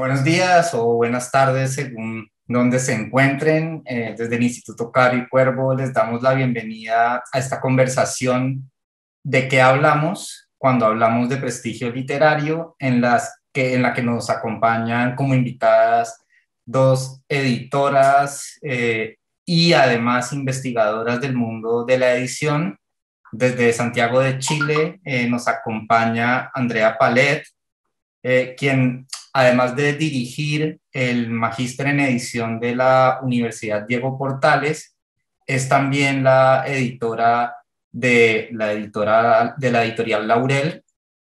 buenos días o buenas tardes según donde se encuentren. Eh, desde el Instituto Cari Cuervo les damos la bienvenida a esta conversación de qué hablamos cuando hablamos de prestigio literario en, las que, en la que nos acompañan como invitadas dos editoras eh, y además investigadoras del mundo de la edición. Desde Santiago de Chile eh, nos acompaña Andrea Palet, eh, quien además de dirigir el magíster en edición de la Universidad Diego Portales, es también la editora de la, editora, de la editorial Laurel,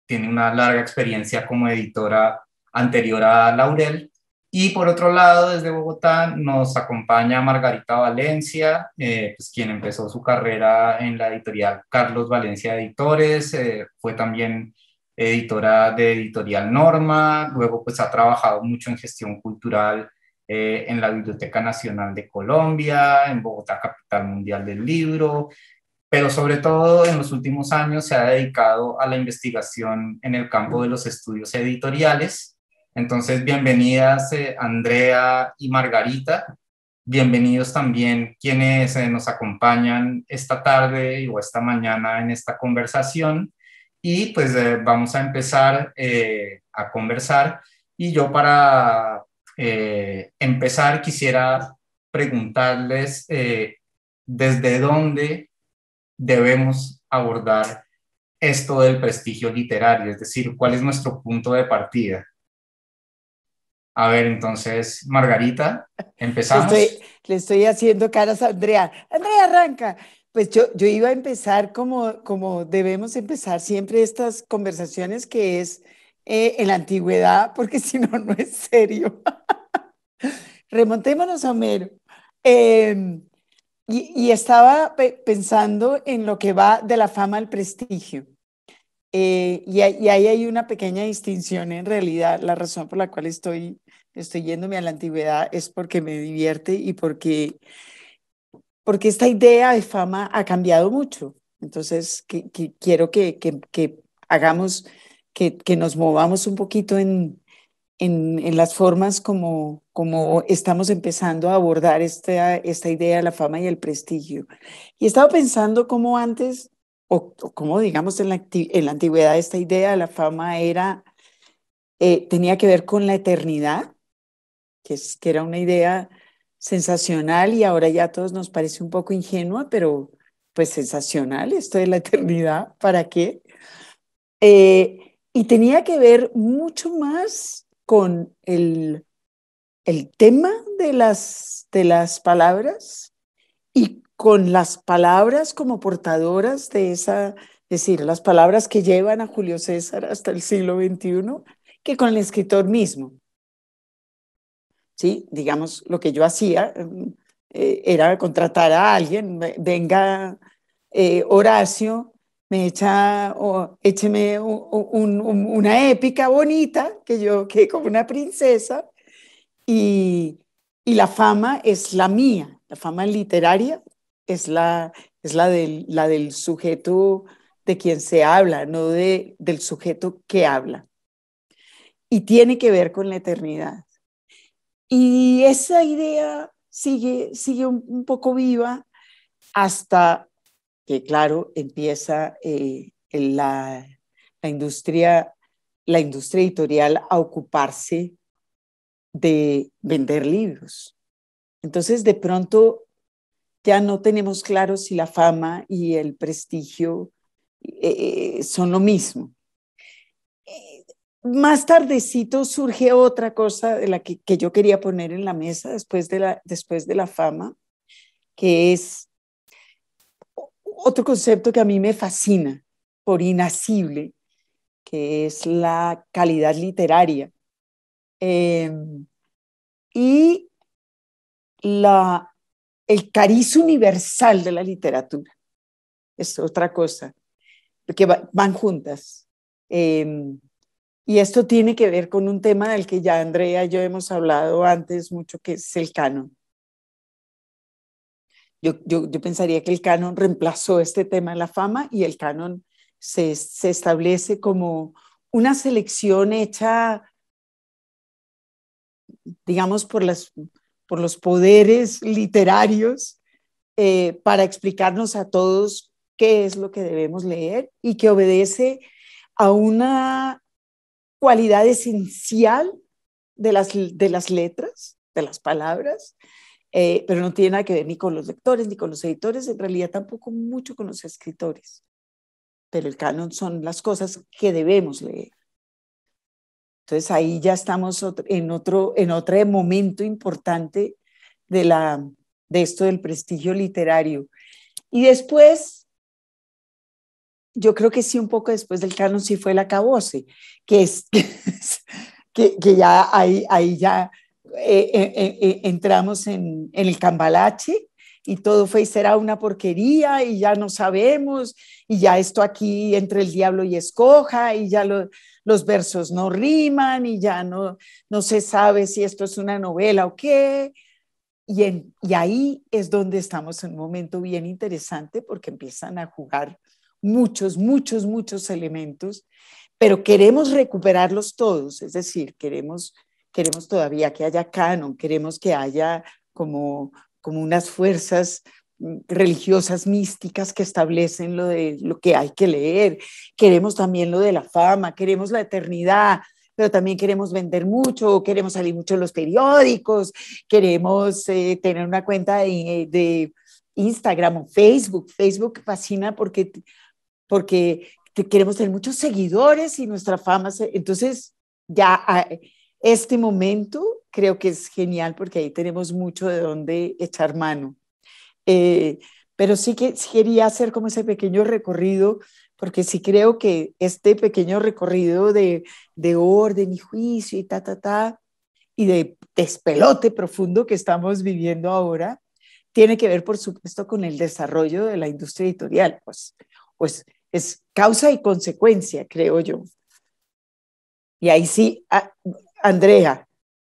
tiene una larga experiencia como editora anterior a Laurel. Y por otro lado, desde Bogotá nos acompaña Margarita Valencia, eh, pues, quien empezó su carrera en la editorial Carlos Valencia Editores, eh, fue también editora de Editorial Norma, luego pues ha trabajado mucho en gestión cultural eh, en la Biblioteca Nacional de Colombia, en Bogotá, capital mundial del libro, pero sobre todo en los últimos años se ha dedicado a la investigación en el campo de los estudios editoriales. Entonces, bienvenidas eh, Andrea y Margarita. Bienvenidos también quienes eh, nos acompañan esta tarde o esta mañana en esta conversación y pues eh, vamos a empezar eh, a conversar. Y yo para eh, empezar quisiera preguntarles desde dónde debemos abordar esto del prestigio literario, es decir, cuál es nuestro punto de partida. A ver, entonces, Margarita, empezamos. Le estoy, le estoy haciendo caras a Andrea. Andrea, arranca. Pues yo, iba a empezar como, como debemos empezar siempre estas conversaciones, que es eh, en la antigüedad, porque si no, no es serio. Remontémonos a Homero. Em, y, estaba pensando en lo que va de la fama al prestigio. Eh, y, ahí hay una pequeña distinción en realidad. La razón por la cual estoy, estoy yéndome a la antigüedad es porque me divierte y porque porque esta idea de fama ha cambiado mucho. Entonces, quiero que, hagamos, que, nos movamos un poquito en, las formas como, estamos empezando a abordar esta, idea de la fama y el prestigio. Y he estado pensando cómo antes, o, cómo digamos en la, antigüedad, esta idea de la fama era, eh, tenía que ver con la eternidad, que era una idea sensacional y ahora ya a todos nos parece un poco ingenua, pero pues sensacional, esto de la eternidad, ¿para qué? Eh, y tenía que ver mucho más con el, el tema de las, de las palabras y con las palabras como portadoras de esa, decir, las palabras que llevan a Julio César hasta el siglo XXI, que con el escritor mismo. ¿sí? Digamos, lo que yo hacía mm, eh, era contratar a alguien, venga eh, Horacio, me echa, écheme una épica bonita, que yo quedé como una princesa, y, la fama es la mía, la fama literaria es la, es la, del, la del sujeto de quien se habla, no del sujeto que habla. Y tiene que ver con la eternidad. Y esa idea sigue, un, poco viva hasta que, claro, empieza eh, la, industria, editorial a ocuparse de vender libros. Entonces, de pronto, ya no tenemos claro si la fama y el prestigio eh, eh, son lo mismo más tardecito surge otra cosa de la que, yo quería poner en la mesa después de la, después de la fama, que es otro concepto que a mí me fascina por inasible, que es la calidad literaria. Em, y la, el cariz universal de la literatura. Es otra cosa, porque van juntas. Em, y esto tiene que ver con un tema del que ya Andrea y yo hemos hablado antes mucho, que es el canon. Yo, pensaría que el canon reemplazó este tema de la fama y el canon se, establece como una selección hecha, digamos, por, los poderes literarios eh, para explicarnos a todos qué es lo que debemos leer y que obedece a una cualidad esencial de las, de las letras, de las palabras, eh, pero no tiene nada que ver ni con los lectores, ni con los editores, en realidad tampoco mucho con los escritores. Pero el canon son las cosas que debemos leer. Entonces ahí ya estamos en otro, en otro momento importante de, la, de esto del prestigio literario. Y después yo creo que sí, un poco después del canon sí fue el acabose, que que, ya ahí, ahí ya eh, eh, eh, entramos en, el cambalache y todo fue y será una porquería y ya no sabemos y ya esto aquí entre el diablo y escoja y ya los versos no riman y ya no, no se sabe si esto es una novela o qué. Y, y ahí es donde estamos en un momento bien interesante porque empiezan a jugar muchos, muchos, muchos elementos, pero queremos recuperarlos todos, es decir, queremos, queremos todavía que haya canon, queremos que haya como, como unas fuerzas mm, religiosas místicas que establecen lo de lo que hay que leer, queremos también lo de la fama, queremos la eternidad, pero también queremos vender mucho, queremos salir mucho en los periódicos, queremos eh, tener una cuenta de, de Instagram o Facebook. Facebook fascina porque porque queremos tener muchos seguidores y nuestra fama. Entonces, ya a ah, este momento creo que es genial porque ahí tenemos mucho de dónde echar mano. Eh, pero sí que quería hacer como ese pequeño recorrido, porque sí creo que este pequeño recorrido de, de orden y juicio y ta, ta, ta, y de despelote profundo que estamos viviendo ahora, tiene que ver, por supuesto, con el desarrollo de la industria editorial. Pues, pues es causa y consecuencia, creo yo. Y ahí sí, ah, Andrea.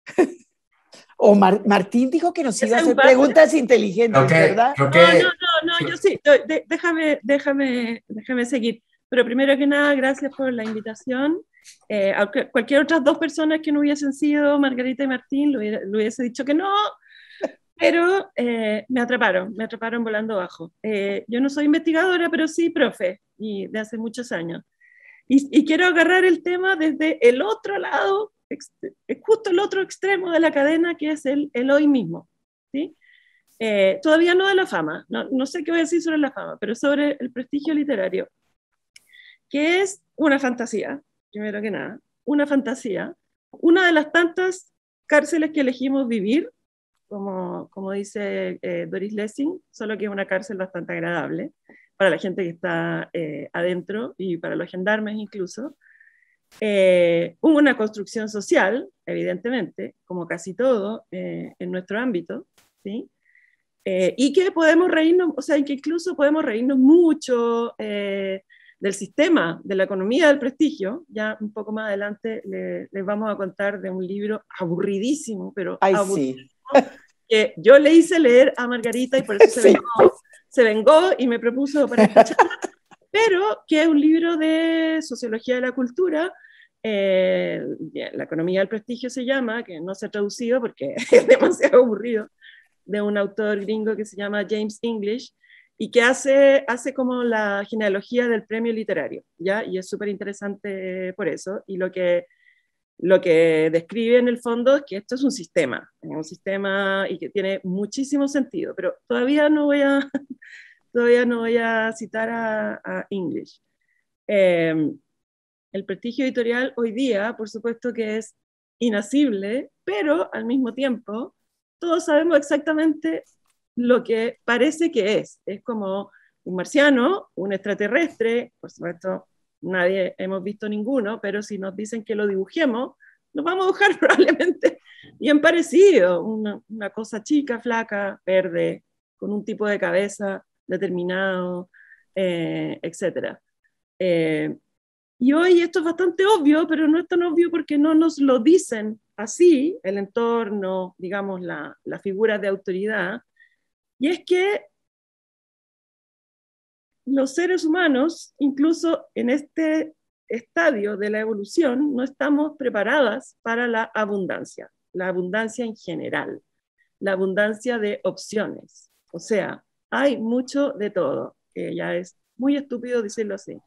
o Martín dijo que nos iba preguntas inteligentes, ¿verdad? No, no, no, yo sí, déjame, déjame, déjame seguir. Pero primero que nada, gracias por la invitación. Eh, cualquier otras dos personas que no hubiesen sido Margarita y Martín, lo hubiese dicho que no, pero eh, me atraparon, me atraparon volando abajo. Eh, yo no soy investigadora, pero sí profe, y de hace muchos años. Y, quiero agarrar el tema desde el otro lado, es eh, justo el otro extremo de la cadena, que es el, el hoy mismo. ¿sí? Eh, todavía no de la fama, no, sé qué voy a decir sobre la fama, pero sobre el prestigio literario, que es una fantasía, primero que nada, una fantasía, una de las tantas cárceles que elegimos vivir, como, dice eh, Doris Lessing, solo que es una cárcel bastante agradable, para la gente que está eh, adentro y para los gendarmes incluso. Eh, hubo una construcción social, evidentemente, como casi todo eh, en nuestro ámbito, ¿sí? y que podemos reírnos, o sea, que incluso podemos reírnos mucho del sistema, de la economía del prestigio. Ya un poco más adelante les vamos a contar de un libro aburridísimo, pero Ay, que yo le hice leer a Margarita y por eso se sí se vengó y me propuso para escuchar, pero que es un libro de sociología de la cultura, eh, la economía del prestigio se llama, que no se ha traducido porque es demasiado aburrido, de un autor gringo que se llama James English y que hace, hace como la genealogía del premio literario, ¿ya? Y es súper interesante por eso. Y lo que lo que describe en el fondo es que esto es un sistema, un sistema y que tiene muchísimo sentido, pero todavía no voy a, todavía no voy a citar a, English. Em, el prestigio editorial hoy día, por supuesto que es inasible, pero al mismo tiempo todos sabemos exactamente lo que parece que es. Es como un marciano, un extraterrestre, por supuesto, nadie hemos visto ninguno, pero si nos dicen que lo dibujemos, nos vamos a dibujar probablemente bien parecido, una, cosa chica, flaca, verde, con un tipo de cabeza determinado, eh, etc. Eh, y hoy esto es bastante obvio, pero no es tan obvio porque no nos lo dicen así, el entorno, digamos, las la figuras de autoridad, y es que los seres humanos, incluso en este estadio de la evolución, no estamos preparadas para la abundancia, la abundancia en general, la abundancia de opciones. O sea, hay mucho de todo. que ya es muy estúpido decirlo así,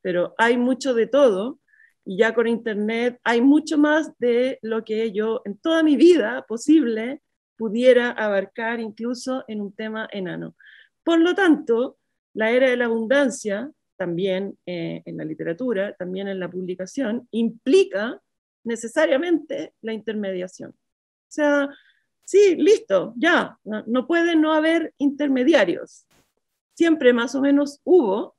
pero hay mucho de todo y ya con Internet hay mucho más de lo que yo en toda mi vida posible pudiera abarcar incluso en un tema enano. Por lo tanto, la era de la abundancia, también eh, en la literatura, también en la publicación, implica necesariamente la intermediación. O sea, sí, listo, ya, no, puede no haber intermediarios. Siempre más o menos hubo,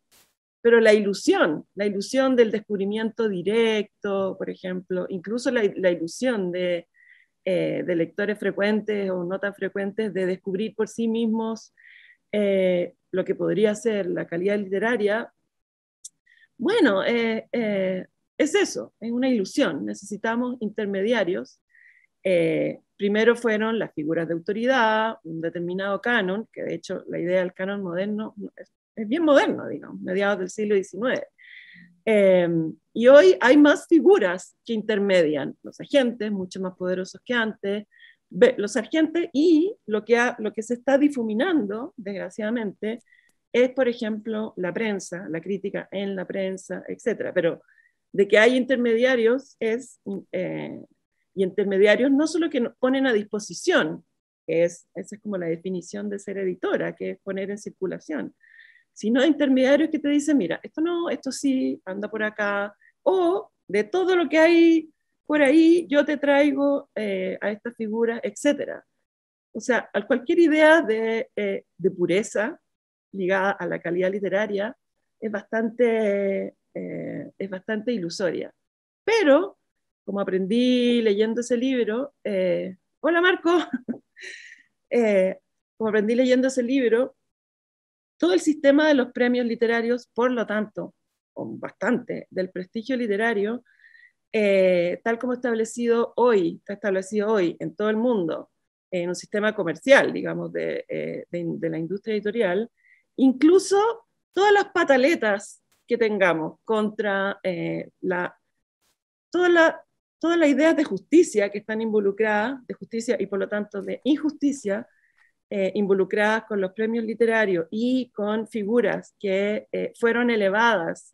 pero la ilusión, la ilusión del descubrimiento directo, por ejemplo, incluso la, ilusión eh, de, lectores frecuentes o notas frecuentes de descubrir por sí mismos eh, lo que podría ser la calidad literaria, bueno, eh, eh, es eso, es una ilusión. Necesitamos intermediarios. Eh, primero fueron las figuras de autoridad, un determinado canon, que de hecho la idea del canon moderno es, bien moderno, digamos, mediados del siglo XIX. y hoy hay más figuras que intermedian, los agentes, mucho más poderosos que antes, los sargentes y lo que, lo que se está difuminando, desgraciadamente, es, por ejemplo, la prensa, la crítica en la prensa, etc. Pero de que hay intermediarios es, eh, y intermediarios no solo que ponen a disposición, que es, esa es como la definición de ser editora, que es poner en circulación, sino intermediarios que te dicen, mira, esto no, esto sí, anda por acá, o de todo lo que hay por ahí yo te traigo eh, a estas figuras, etc. O sea, cualquier idea eh, de, pureza ligada a la calidad literaria es bastante, eh, es bastante ilusoria. Pero, como aprendí leyendo ese libro, hola Marco, como aprendí leyendo ese libro, todo el sistema de los premios literarios, por lo tanto, o bastante, del prestigio literario, eh, tal como establecido hoy, está establecido hoy en todo el mundo, en un sistema comercial, digamos, de, eh, la industria editorial, incluso todas las pataletas que tengamos contra eh, la, toda todas las ideas de justicia que están involucradas, de justicia y por lo tanto de injusticia, involucradas con los premios literarios y con figuras que fueron elevadas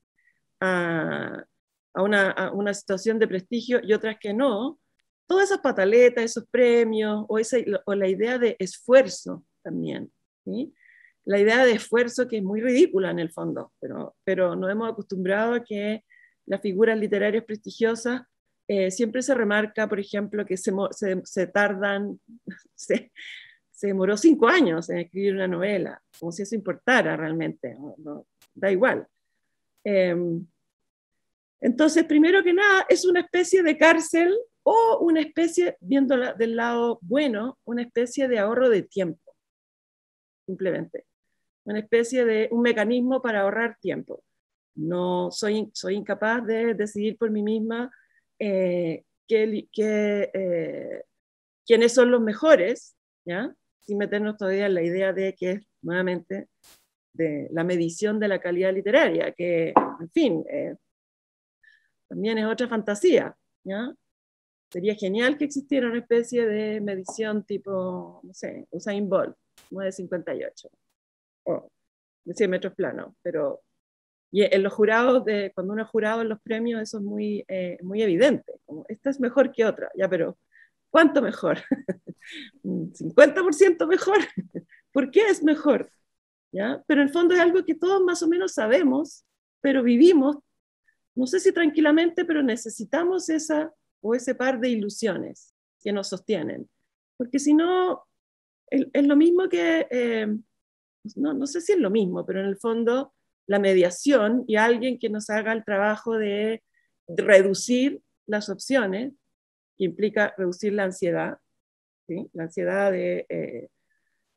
a, a una, situación de prestigio y otras que no, todas esas pataletas, esos premios o, la idea de esfuerzo también. La idea de esfuerzo que es muy ridícula en el fondo, pero, pero nos hemos acostumbrado a que las figuras literarias prestigiosas eh, siempre se remarca, por ejemplo, que se, tardan, se, se, demoró cinco años en escribir una novela, como si eso importara realmente, da igual. Em, entonces, primero que nada, es una especie de cárcel o una especie, viéndola del lado bueno, una especie de ahorro de tiempo, simplemente. Una especie de un mecanismo para ahorrar tiempo. No soy, soy incapaz de decidir por mí misma eh, eh, quiénes son los mejores, ¿ya? sin meternos todavía en la idea de que es nuevamente de la medición de la calidad literaria, que, en fin, eh, también es otra fantasía. ¿ya? Sería genial que existiera una especie de medición tipo, no sé, Usain Bolt, 958, o de 100 metros plano pero y en los jurados, de, cuando uno es jurado en los premios, eso es muy, eh, muy evidente. Como, esta es mejor que otra, ya, pero ¿cuánto mejor? ¿50% mejor? ¿Por qué es mejor? ¿Ya? Pero en el fondo es algo que todos más o menos sabemos, pero vivimos no sé si tranquilamente, pero necesitamos esa o ese par de ilusiones que nos sostienen. Porque si no, es lo mismo que, eh, no, sé si es lo mismo, pero en el fondo la mediación y alguien que nos haga el trabajo de, reducir las opciones, que implica reducir la ansiedad, la ansiedad de eh,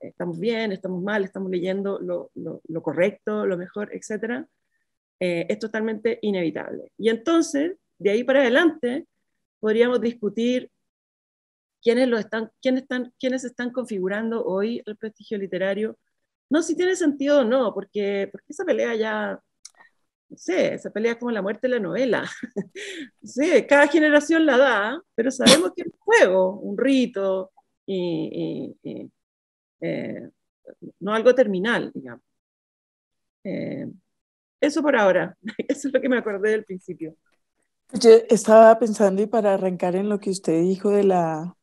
estamos bien, estamos mal, estamos leyendo lo, lo, lo correcto, lo mejor, etc. Eh, es totalmente inevitable. Y entonces, de ahí para adelante, podríamos discutir quiénes, lo están, quiénes, están, quiénes están configurando hoy el prestigio literario. No, si tiene sentido o no, porque, porque esa pelea ya, no sé, esa pelea es como la muerte de la novela. Sí, cada generación la da, pero sabemos que es un juego, un rito, y, eh, no algo terminal, digamos. Eh, eso por ahora. Eso es lo que me acordé del principio. Yo estaba pensando y para arrancar en lo que usted dijo de la,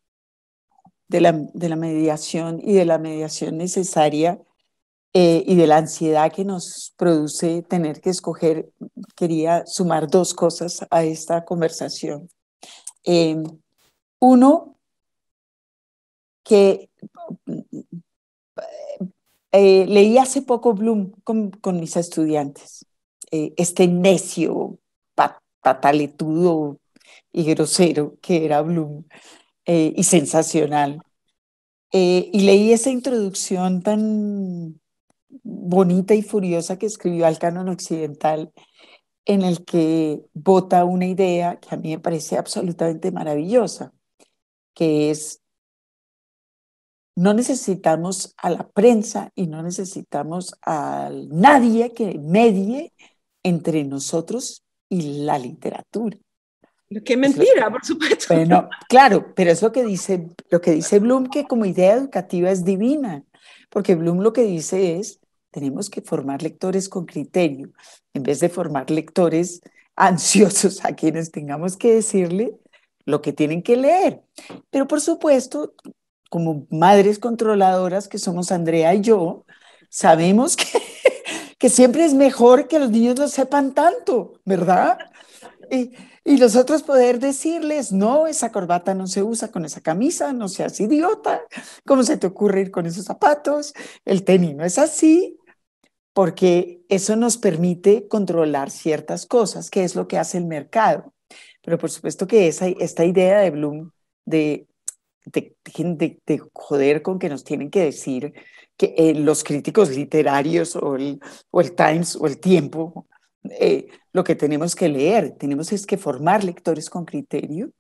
de la, mediación y de la mediación necesaria eh, y de la ansiedad que nos produce tener que escoger, quería sumar dos cosas a esta conversación. Eh, uno, que eh, leí hace poco Bloom con mis estudiantes eh, este necio, pataletudo y grosero que era Bloom, eh, y sensacional. Eh, y leí esa introducción tan bonita y furiosa que escribió al canon occidental, en el que bota una idea que a mí me parece absolutamente maravillosa, que es, no necesitamos a la prensa y no necesitamos a nadie que medie entre nosotros y la literatura. Qué mentira, por supuesto. Bueno, claro, pero es lo que dice, lo que dice Bloom, que como idea educativa es divina, porque Bloom lo que dice es, tenemos que formar lectores con criterio, en vez de formar lectores ansiosos a quienes tengamos que decirle lo que tienen que leer. Pero por supuesto, como madres controladoras que somos Andrea y yo, sabemos que que siempre es mejor que los niños lo sepan tanto, ¿verdad? Y, y nosotros poder decirles, no, esa corbata no se usa con esa camisa, no seas idiota, ¿cómo se te ocurre ir con esos zapatos? El tenis no es así, porque eso nos permite controlar ciertas cosas, que es lo que hace el mercado. Pero por supuesto que esa, esta idea de Bloom de, de, de joder con que nos tienen que decir que eh, los críticos literarios o el, Times o el Tiempo, eh, lo que tenemos que leer, tenemos es que formar lectores con criterio,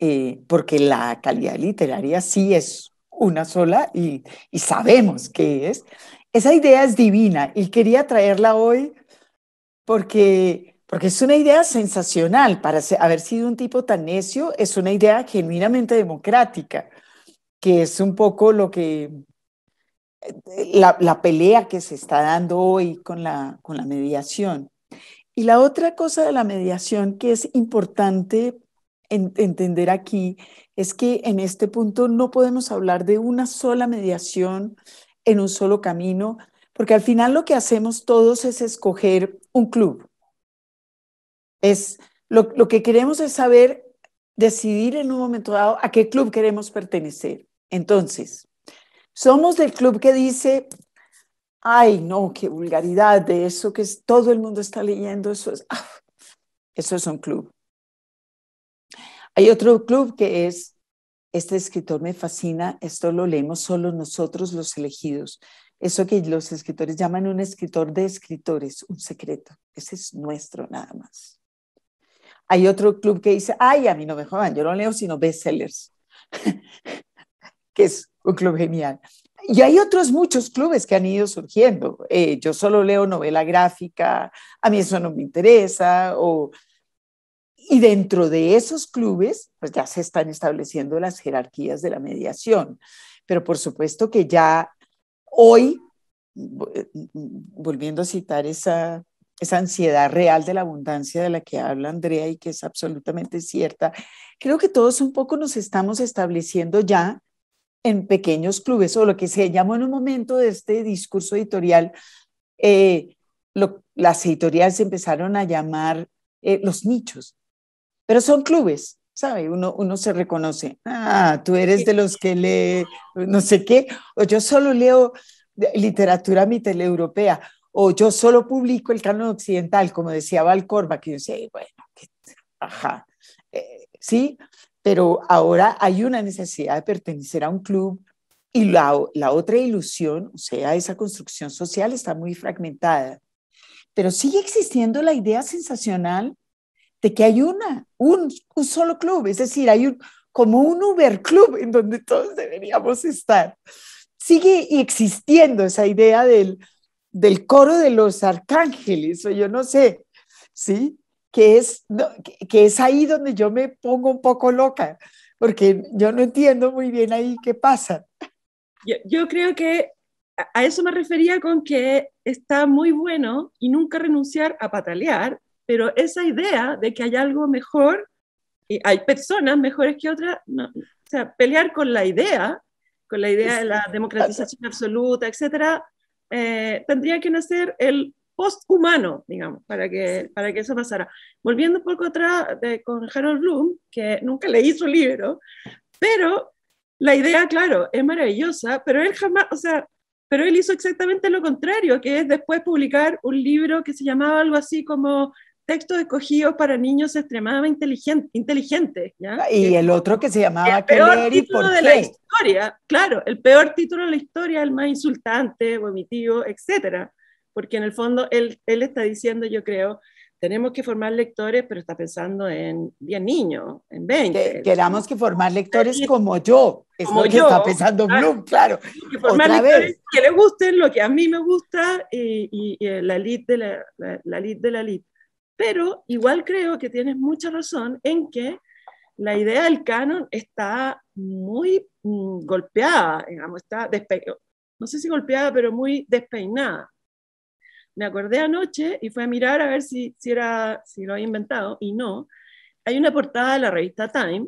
eh, porque la calidad literaria sí es una sola y, sabemos qué es. Esa idea es divina y quería traerla hoy porque porque es una idea sensacional. Para haber sido un tipo tan necio, es una idea genuinamente democrática, que es un poco lo que eh, la, pelea que se está dando hoy con la, mediación. Y la otra cosa de la mediación que es importante entender aquí es que en este punto no podemos hablar de una sola mediación en un solo camino, porque al final lo que hacemos todos es escoger un club. lo que queremos es saber decidir en un momento dado a qué club queremos pertenecer. Entonces, somos del club que dice, ay, no, qué vulgaridad de eso que todo el mundo está leyendo, eso es, ah, eso es un club. Hay otro club que es, este escritor me fascina, esto lo leemos solo nosotros los elegidos. Eso que los escritores llaman un escritor de escritores, un secreto. Ese es nuestro nada más. Hay otro club que dice, ay, a mí no me jodan, yo no leo sino bestsellers, que es un club genial. Y hay otros muchos clubes que han ido surgiendo. Eh, yo solo leo novela gráfica, a mí eso no me interesa. O... Y dentro de esos clubes, pues ya se están estableciendo las jerarquías de la mediación. Pero por supuesto que ya hoy, eh, volviendo a citar esa, esa ansiedad real de la abundancia de la que habla Andrea y que es absolutamente cierta, creo que todos un poco nos estamos estableciendo ya en pequeños clubes o lo que se llamó en un momento de este discurso editorial, eh, las editoriales empezaron a llamar eh, los nichos, pero son clubes, ¿sabe? Uno, uno se reconoce, ah, tú eres de los que lee no sé qué, o yo solo leo literatura mitteleuropea, o yo solo publico el canon occidental, como decía Corba que yo sé, bueno, ajá, eh, ¿sí? pero ahora hay una necesidad de pertenecer a un club y la, la otra ilusión, o sea, esa construcción social está muy fragmentada. Pero sigue existiendo la idea sensacional de que hay una, un, solo club, es decir, hay como un Uber Club en donde todos deberíamos estar. Sigue existiendo esa idea del, del coro de los arcángeles, o yo no sé, ¿sí? que es, ahí donde yo me pongo un poco loca, porque yo no entiendo muy bien ahí qué pasa. Yo, creo que a eso me refería con que está muy bueno y nunca renunciar a patalear, pero esa idea de que hay algo mejor, y hay personas mejores que otras, o sea, pelear con la idea, con la idea de la democratización absoluta, etcétera, eh, tendría que nacer el post-humano, digamos, para que, para que eso pasara. Volviendo un poco atrás con Harold Bloom, que nunca leí su libro, pero la idea, claro, es maravillosa, pero él jamás, o sea, pero él hizo exactamente lo contrario, que es después publicar un libro que se llamaba algo así como textos escogidos para niños extremadamente inteligente, inteligentes. ¿ya? Ah, y el otro que se llamaba El peor título de la historia, claro, el peor título de la historia, el más insultante, vomitivo, etcétera porque en el fondo él, él está diciendo, yo creo, tenemos que formar lectores, pero está pensando en 10 niños, en 20. queramos que formar lectores como yo, es como lo que yo, está pensando Bloom, claro. Que formar lectores que le gusten lo que a mí me gusta y, la lit de la, la, lead de la lead. Pero igual creo que tienes mucha razón en que la idea del canon está muy mm, golpeada, digamos, está no sé si golpeada, pero muy despeinada me acordé anoche y fui a mirar a ver si, era, si lo había inventado y no. Hay una portada de la revista Time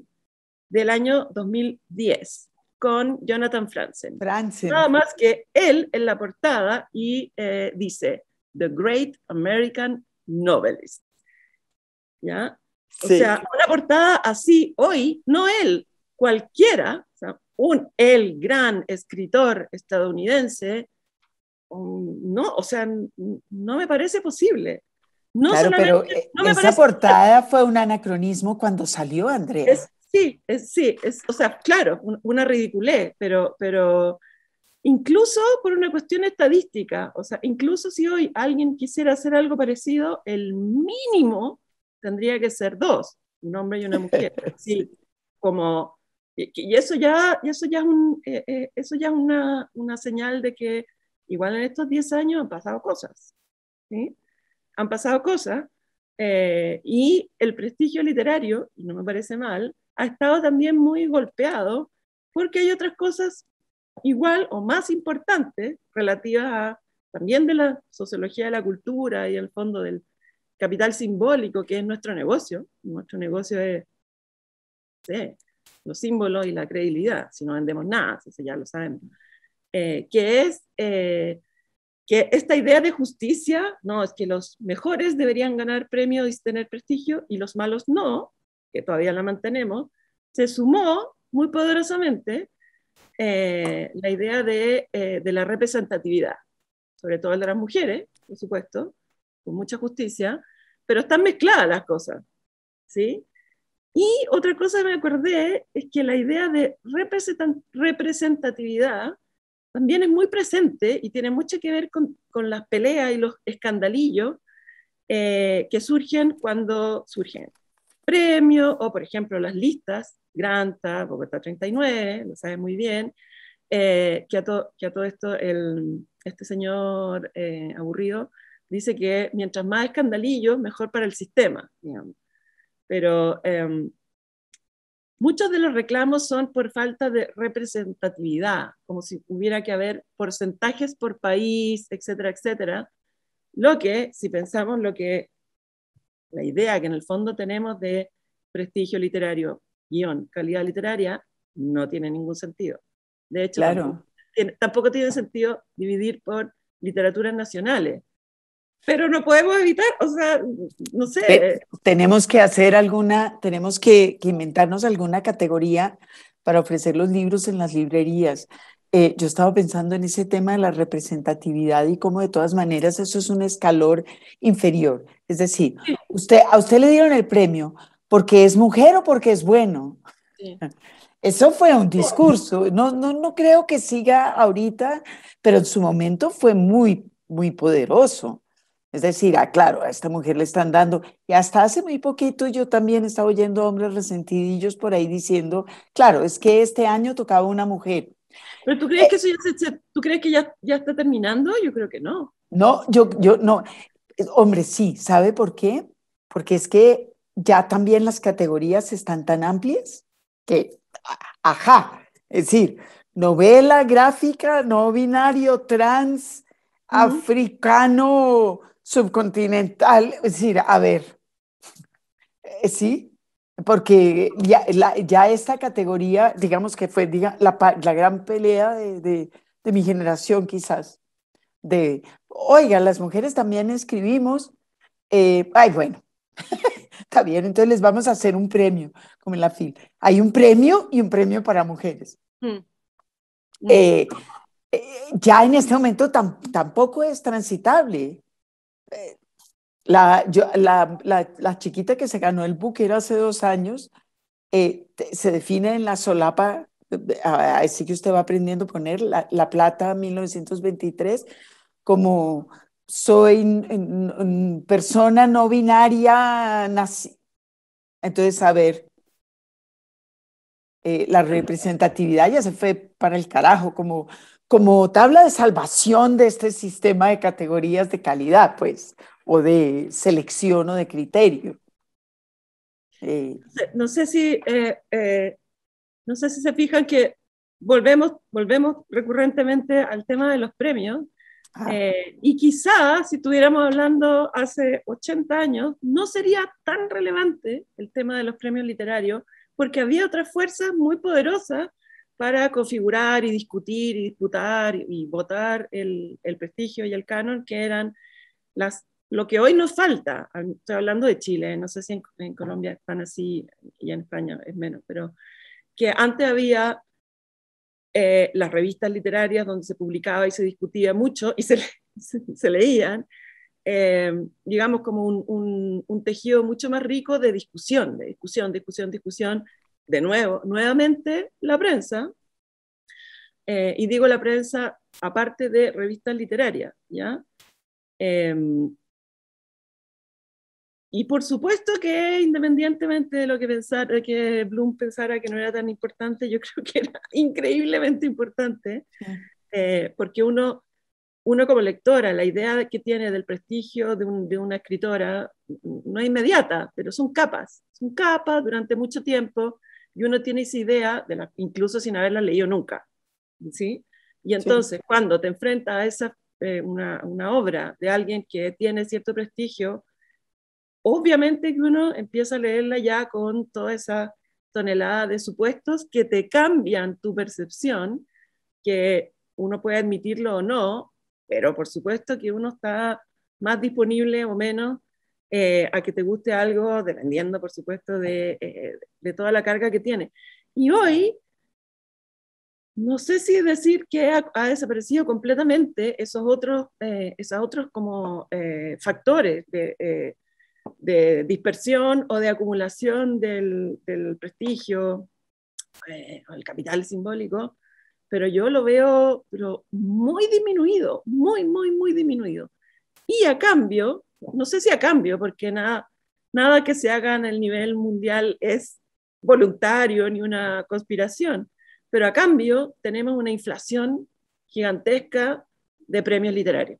del año 2010 con Jonathan Franzen. Franzen. Nada más que él en la portada y eh, dice, The Great American Novelist. ¿Ya? O sea, una portada así hoy, no él, cualquiera, un, el gran escritor estadounidense no, o sea, no me parece posible. No, pero eh, esa portada fue un anacronismo cuando salió, Andrea. sí, sí, o sea, claro, una ridiculez, pero, pero incluso por una cuestión estadística, o sea, incluso si hoy alguien quisiera hacer algo parecido, el mínimo tendría que ser dos, un hombre y una mujer. Sí, como, y, eso ya, eso ya es, eh, eh, eso ya es una señal de que Igual en estos 10 años han pasado cosas. ¿sí? Han pasado cosas eh, y el prestigio literario, y no me parece mal, ha estado también muy golpeado porque hay otras cosas igual o más importantes relativas también de la sociología de la cultura y el fondo del capital simbólico que es nuestro negocio. Nuestro negocio es los símbolos y la credibilidad, si no vendemos nada, ya lo sabemos. Eh, que es eh, que esta idea de justicia, no, es que los mejores deberían ganar premios y tener prestigio y los malos no, que todavía la mantenemos, se sumó muy poderosamente eh, la idea de, la representatividad, sobre todo de las mujeres, por supuesto, con mucha justicia, pero están mezcladas las cosas, ¿sí? Y otra cosa que me acordé es que la idea de representatividad también es muy presente y tiene mucho que ver con, las peleas y los escandalillos eh, que surgen cuando surgen premios o, por ejemplo, las listas, Granta, Bogotá 39, lo sabe muy bien, eh, que, a que, a todo esto este señor eh, aburrido dice que mientras más escandalillos, mejor para el sistema, Pero em, Muchos de los reclamos son por falta de representatividad, como si hubiera que haber porcentajes por país, etcétera, etcétera. Lo que, si pensamos lo que, la idea que en el fondo tenemos de prestigio literario, guión, calidad literaria, no tiene ningún sentido. De hecho, tampoco tiene sentido dividir por literaturas nacionales, pero no podemos evitar, o sea, no sé. tenemos que hacer alguna, tenemos que, inventarnos alguna categoría para ofrecer los libros en las librerías. Eh, yo estaba pensando en ese tema de la representatividad y cómo de todas maneras eso es un escalón inferior. Es decir, usted, a usted le dieron el premio porque es mujer o porque es bueno. Eso fue un discurso. No, no, no creo que siga ahorita, pero en su momento fue muy, muy poderoso. Es decir, ah, claro, a esta mujer le están dando. Y hasta hace muy poquito yo también estaba oyendo hombres resentidillos por ahí diciendo, claro, es que este año tocaba una mujer. Pero tú crees eh que eso ya, se, ¿tú crees que ya, ya está terminando? Yo creo que no. No, yo, yo no. Hombre, sí, ¿sabe por qué? Porque es que ya también las categorías están tan amplias que, ajá, es decir, novela gráfica, no binario, trans, africano, subcontinental, es decir, a ver, eh, sí, porque ya, esta categoría, digamos que fue la, gran pelea de, mi generación quizás, de, oiga, las mujeres también escribimos, eh, ay, bueno, está bien, entonces les vamos a hacer un premio, como en la FIL. Hay un premio y un premio para mujeres. Hmm. Eh, ya en este momento tampoco es transitable la, la, chiquita que se ganó el buquero hace dos años eh, se define en la solapa, así que usted va aprendiendo a poner la, la plata 1923 como soy persona no binaria, nací. Entonces, a ver, eh, la representatividad ya se fue para el carajo, como, como tabla de salvación de este sistema de categorías de calidad, pues, o de selección o de criterio. Eh, no sé si, eh, eh, no sé si se fijan que volvemos, volvemos recurrentemente al tema de los premios. Ah. y quizá si estuviéramos hablando hace 80 años, no sería tan relevante el tema de los premios literarios, porque había otras fuerzas muy poderosas para configurar y discutir y disputar y votar el, prestigio y el canon, que eran las, lo que hoy nos falta. Estoy hablando de Chile, no sé si en, Colombia están así y en España es menos, pero que antes había eh, las revistas literarias donde se publicaba y se discutía mucho y se, se, leían, eh, digamos, como un, un, tejido mucho más rico de discusión, de discusión, discusión, discusión, de nuevo, nuevamente la prensa, eh, y digo la prensa aparte de revistas literarias, ¿ya? Em, y por supuesto que independientemente de lo que pensara, que Bloom pensara que no era tan importante, yo creo que era increíblemente importante, eh, porque uno, uno como lectora, la idea que tiene del prestigio de, de, una escritora no es inmediata, pero son capas, son capas durante mucho tiempo y uno tiene esa idea, de la, incluso sin haberla leído nunca. ¿sí? Y entonces, cuando te enfrentas a esa, eh, una, una, obra de alguien que tiene cierto prestigio, obviamente que uno empieza a leerla ya con toda esa tonelada de supuestos que te cambian tu percepción, que uno puede admitirlo o no, pero por supuesto que uno está más disponible o menos eh, a que te guste algo, dependiendo, por supuesto, eh, de, toda la carga que tiene. Y hoy, no sé si decir que ha, desaparecido completamente esos otros, eh, esos otros como factores de, dispersión o de acumulación del, del prestigio o el capital simbólico, pero yo lo veo pero muy disminuido, muy, muy, muy disminuido. Y a cambio, no sé si a cambio, porque nada, que se haga en el nivel mundial es voluntario ni una conspiración, pero a cambio tenemos una inflación gigantesca de premios literarios.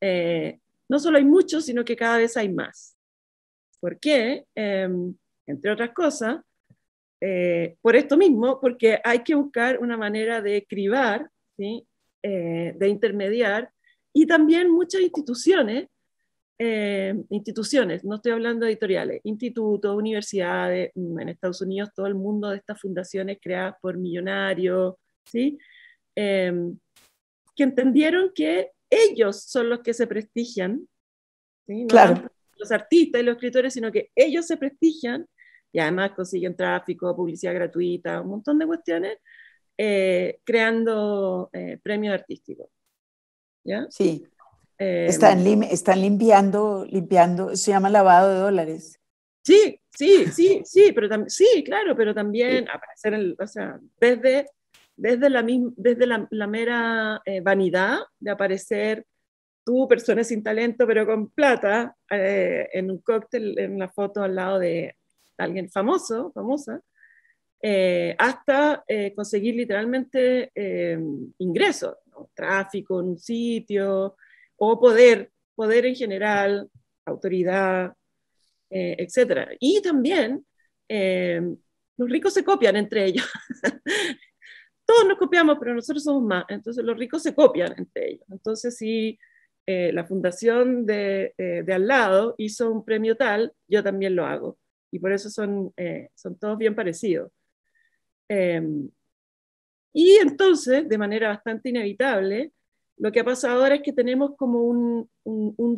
Eh, no solo hay muchos, sino que cada vez hay más. ¿Por qué? Em, entre otras cosas, eh, por esto mismo, porque hay que buscar una manera de cribar, ¿sí? Eh, de intermediar y también muchas instituciones, eh, instituciones, no estoy hablando de editoriales, institutos, universidades, mm, en Estados Unidos todo el mundo de estas fundaciones creadas por millonarios, ¿sí? Em, que entendieron que ellos son los que se prestigian, ¿sí? no los artistas y los escritores, sino que ellos se prestigian y además consiguen tráfico, publicidad gratuita, un montón de cuestiones, eh, creando eh, premios artísticos. Sí. Em, están, limpiando, limpiando, se llama lavado de dólares. Sí, sí, sí, sí, pero sí, claro, pero también aparecer, o sea, desde, desde la, desde la, mera eh, vanidad de aparecer tú, persona sin talento, pero con plata, eh, en un cóctel, en una foto al lado de alguien famoso, famosa, eh, hasta conseguir literalmente ingresos tráfico en un sitio, o poder, poder en general, autoridad, eh, etcétera, Y también eh, los ricos se copian entre ellos. Todos nos copiamos, pero nosotros somos más. Entonces los ricos se copian entre ellos. Entonces si eh, la fundación de, de, al lado hizo un premio tal, yo también lo hago. Y por eso son, son todos bien parecidos. Em, y entonces, de manera bastante inevitable, lo que ha pasado ahora es que tenemos como un,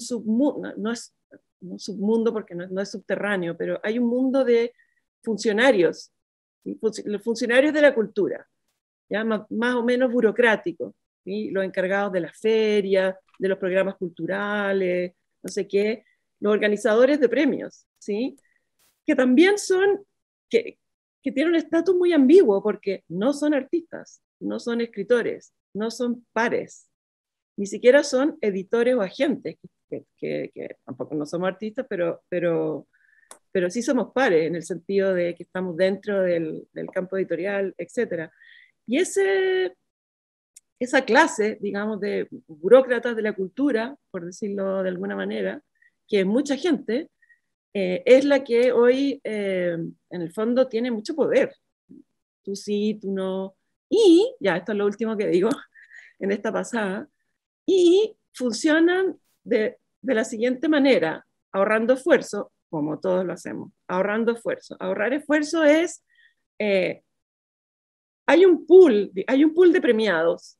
submundo, no, es un submundo porque no, es subterráneo, pero hay un mundo de funcionarios, los funcionarios de la cultura, ¿ya? Más, o menos burocráticos, ¿sí? los encargados de las ferias, de los programas culturales, no sé qué, los organizadores de premios, ¿sí? que también son, que, que tienen un estatus muy ambiguo porque no son artistas, no son escritores, no son pares, ni siquiera son editores o agentes, que, tampoco no somos artistas, pero, pero, pero sí somos pares en el sentido de que estamos dentro del, campo editorial, etc. Y ese, esa clase, digamos, de burócratas de la cultura, por decirlo de alguna manera, que mucha gente, eh, es la que hoy, eh, en el fondo, tiene mucho poder. Tú sí, tú no. Y, ya, esto es lo último que digo en esta pasada, y funcionan de, la siguiente manera, ahorrando esfuerzo, como todos lo hacemos, ahorrando esfuerzo. Ahorrar esfuerzo es, eh, hay un pool, hay un pool de premiados,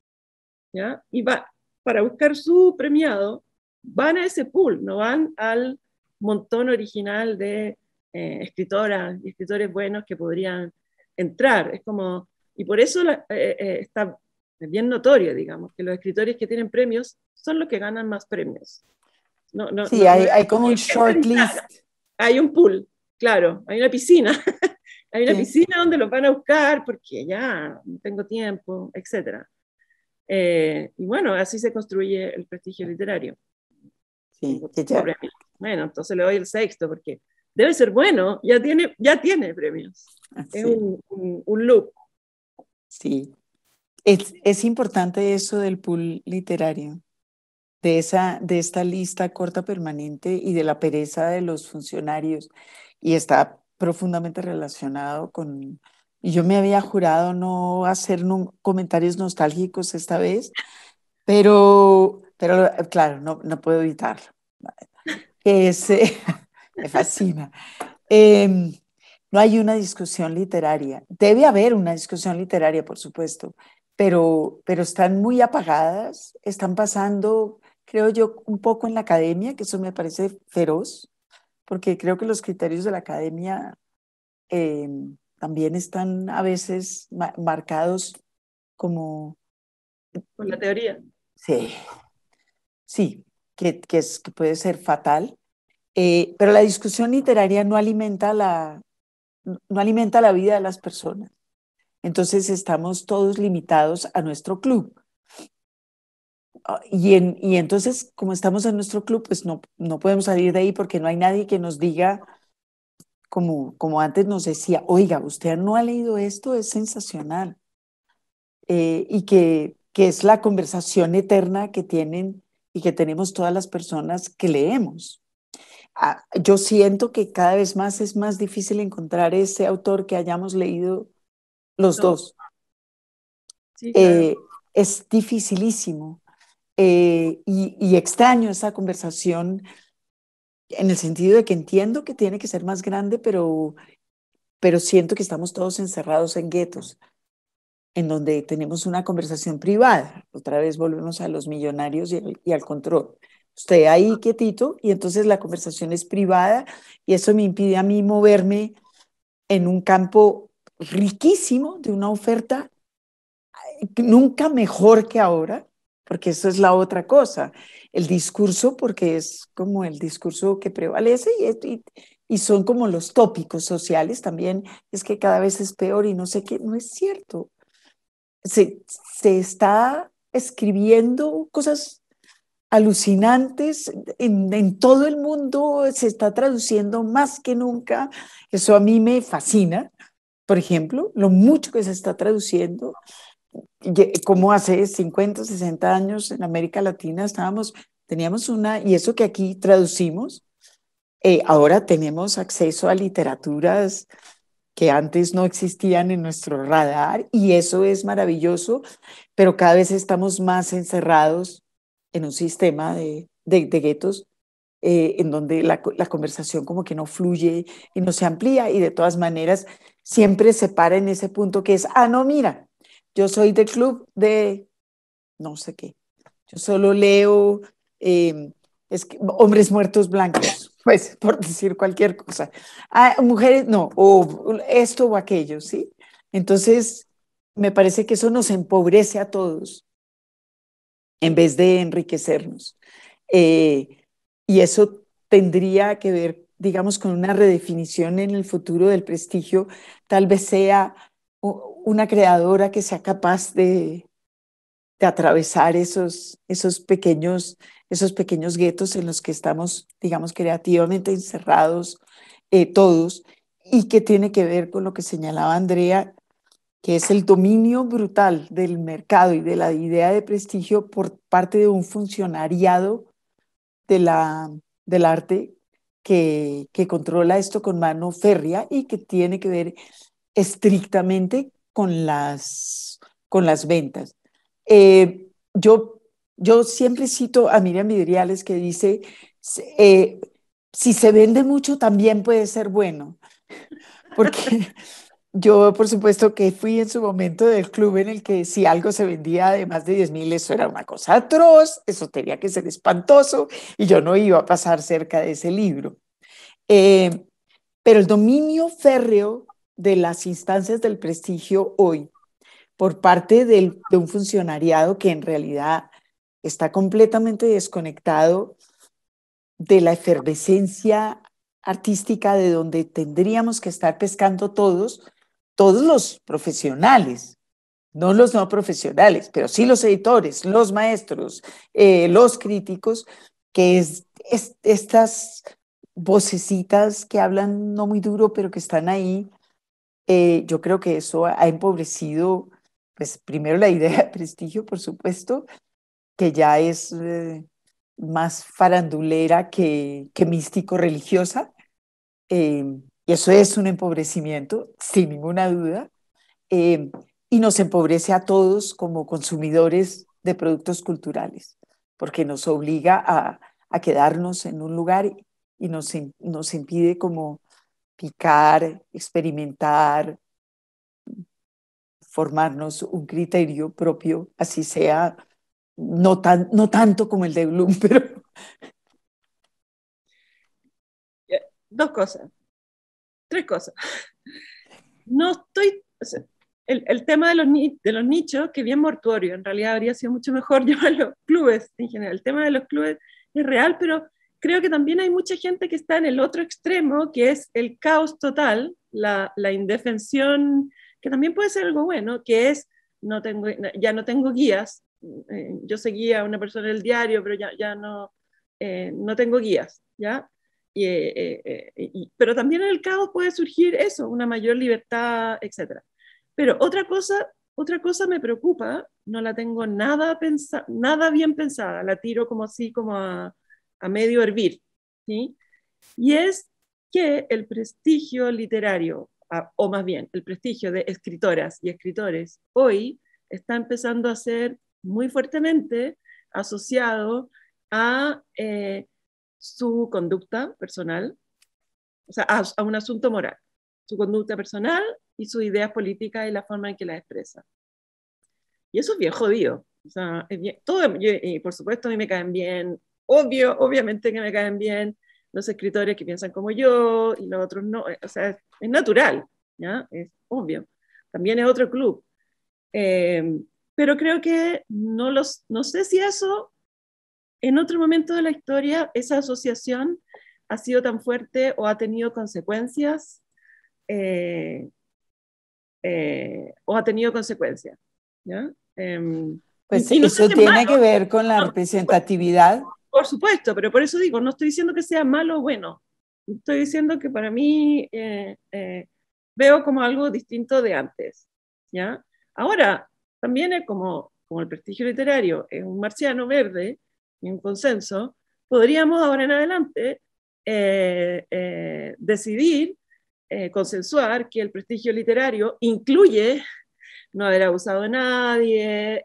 ¿ya? Y va, para buscar su premiado, van a ese pool, no van al montón original de eh, escritoras y escritores buenos que podrían entrar. Es como, y por eso eh, eh, está bien notorio, digamos, que los escritores que tienen premios son los que ganan más premios. sí, hay, como un short list. Hay un pool, claro, hay una piscina. hay una piscina donde los van a buscar porque ya no tengo tiempo, etc. y bueno, así se construye el prestigio literario. Sí, Bueno, entonces le doy el sexto porque debe ser bueno, ya tiene, ya tiene premios. Es un, un, Sí. Es, es, importante eso del pool literario, de, esa, de esta lista corta permanente y de la pereza de los funcionarios. Y está profundamente relacionado con... yo me había jurado no hacer comentarios nostálgicos esta vez, pero pero claro, no, no puedo evitarlo. me fascina. Em, no hay una discusión literaria. Debe haber una discusión literaria, por supuesto, pero, pero están muy apagadas, están pasando, creo yo, un poco en la academia, que eso me parece feroz, porque creo que los criterios de la academia em, también están a veces marcados como... Con la teoría. Sí, sí, que, es, que puede ser fatal, eh, pero la discusión literaria no alimenta la, no alimenta la vida de las personas. Entonces estamos todos limitados a nuestro club. Ah, y, entonces, como estamos en nuestro club, pues no, podemos salir de ahí porque no hay nadie que nos diga, como, antes nos decía, oiga, usted no ha leído esto, es sensacional. Eh, y que es la conversación eterna que tienen y que tenemos todas las personas que leemos. Ah, yo siento que cada vez más es más difícil encontrar ese autor que hayamos leído los dos. Eh, es dificilísimo eh, y, y, extraño esa conversación en el sentido de que entiendo que tiene que ser más grande, pero, pero siento que estamos todos encerrados en guetos en donde tenemos una conversación privada. Otra vez volvemos a los millonarios y, al control. Usted ahí quietito y entonces la conversación es privada y eso me impide a mí moverme en un campo riquísimo de una oferta eh, nunca mejor que ahora, porque eso es la otra cosa. El discurso, porque es como el discurso que prevalece y, y, son como los tópicos sociales también, es que cada vez es peor y no sé qué, no es cierto se, se está escribiendo cosas alucinantes en, todo el mundo, se está traduciendo más que nunca. Eso a mí me fascina, por ejemplo, lo mucho que se está traduciendo. Como hace 50, 60 años en América Latina estábamos, teníamos una, y eso que aquí traducimos, eh, ahora tenemos acceso a literaturas que antes no existían en nuestro radar y eso es maravilloso, pero cada vez estamos más encerrados en un sistema de, guetos eh, en donde la, conversación como que no fluye y no se amplía y de todas maneras siempre se para en ese punto que es, ah, no, mira, yo soy del club de no sé qué, yo solo leo em, hombres muertos blancos pues por decir cualquier cosa. Ah, mujeres, no, o esto o aquello, ¿sí? Entonces, me parece que eso nos empobrece a todos en vez de enriquecernos. Eh, y eso tendría que ver, digamos, con una redefinición en el futuro del prestigio, tal vez sea una creadora que sea capaz de, de atravesar esos, esos pequeños, esos pequeños guetos en los que estamos, digamos, creativamente encerrados eh, todos y que tiene que ver con lo que señalaba Andrea, que es el dominio brutal del mercado y de la idea de prestigio por parte de un funcionariado de la, del arte que, que controla esto con mano férrea y que tiene que ver estrictamente con las, con las ventas. Eh, yo, yo siempre cito a Miriam Vidriales que dice, eh, si se vende mucho también puede ser bueno, porque yo por supuesto que fui en su momento del club en el que si algo se vendía de más de 10 mil, eso era una cosa atroz, eso tenía que ser espantoso y yo no iba a pasar cerca de ese libro. Eh, pero el dominio férreo de las instancias del prestigio hoy por parte de un funcionariado que en realidad está completamente desconectado de la efervescencia artística de donde tendríamos que estar pescando todos, todos los profesionales, no los no profesionales, pero sí los editores, los maestros, eh, los críticos, que es, estas vocecitas que hablan no muy duro, pero que están ahí, eh, yo creo que eso ha empobrecido pues primero la idea de prestigio, por supuesto, que ya es eh, más farandulera que, místico-religiosa. Eh, y eso es un empobrecimiento, sin ninguna duda. Eh, y nos empobrece a todos como consumidores de productos culturales, porque nos obliga a, quedarnos en un lugar y nos impide como picar, experimentar, formarnos un criterio propio, así sea, no, tan, no tanto como el de Bloom, pero... Eh, dos cosas, tres cosas. No estoy, el, el, tema de los, de los nichos, que bien mortuorio, en realidad habría sido mucho mejor llevarlo clubes en general. El tema de los clubes es real, pero creo que también hay mucha gente que está en el otro extremo, que es el caos total, la, la indefensión que también puede ser algo bueno, que es, no tengo, ya no tengo guías, eh, yo seguía a una persona en el diario, pero ya, no, eh, no tengo guías, ¿ya? Eh, pero también en el caos puede surgir eso, una mayor libertad, etc. Pero otra cosa, otra cosa me preocupa, no la tengo nada, nada bien pensada, la tiro como así, como a, a medio hervir, ¿sí? Y es que el prestigio literario o más bien el prestigio de escritoras y escritores, hoy está empezando a ser muy fuertemente asociado a eh, su conducta personal, o sea, a, un asunto moral, su conducta personal y sus ideas políticas y la forma en que las expresa. Y eso es bien jodido. O sea, todo, y por supuesto a mí me caen bien, obvio, obviamente que me caen bien, los escritores que piensan como yo y los otros no. Eh, o sea, es, natural, ¿ya? es obvio. También es otro club. Em, pero creo que no, los, no sé si eso, en otro momento de la historia, esa asociación ha sido tan fuerte o ha tenido consecuencias eh, eh, o ha tenido consecuencias. ¿ya? Em, pues eso tiene que ver con la representatividad por supuesto, pero por eso digo, no estoy diciendo que sea malo o bueno. Estoy diciendo que para mí eh, eh, veo como algo distinto de antes. ¿ya? Ahora, también es como, como el prestigio literario es un marciano verde en un consenso, podríamos ahora en adelante eh, decidir, consensuar que el prestigio literario incluye no haber abusado de nadie,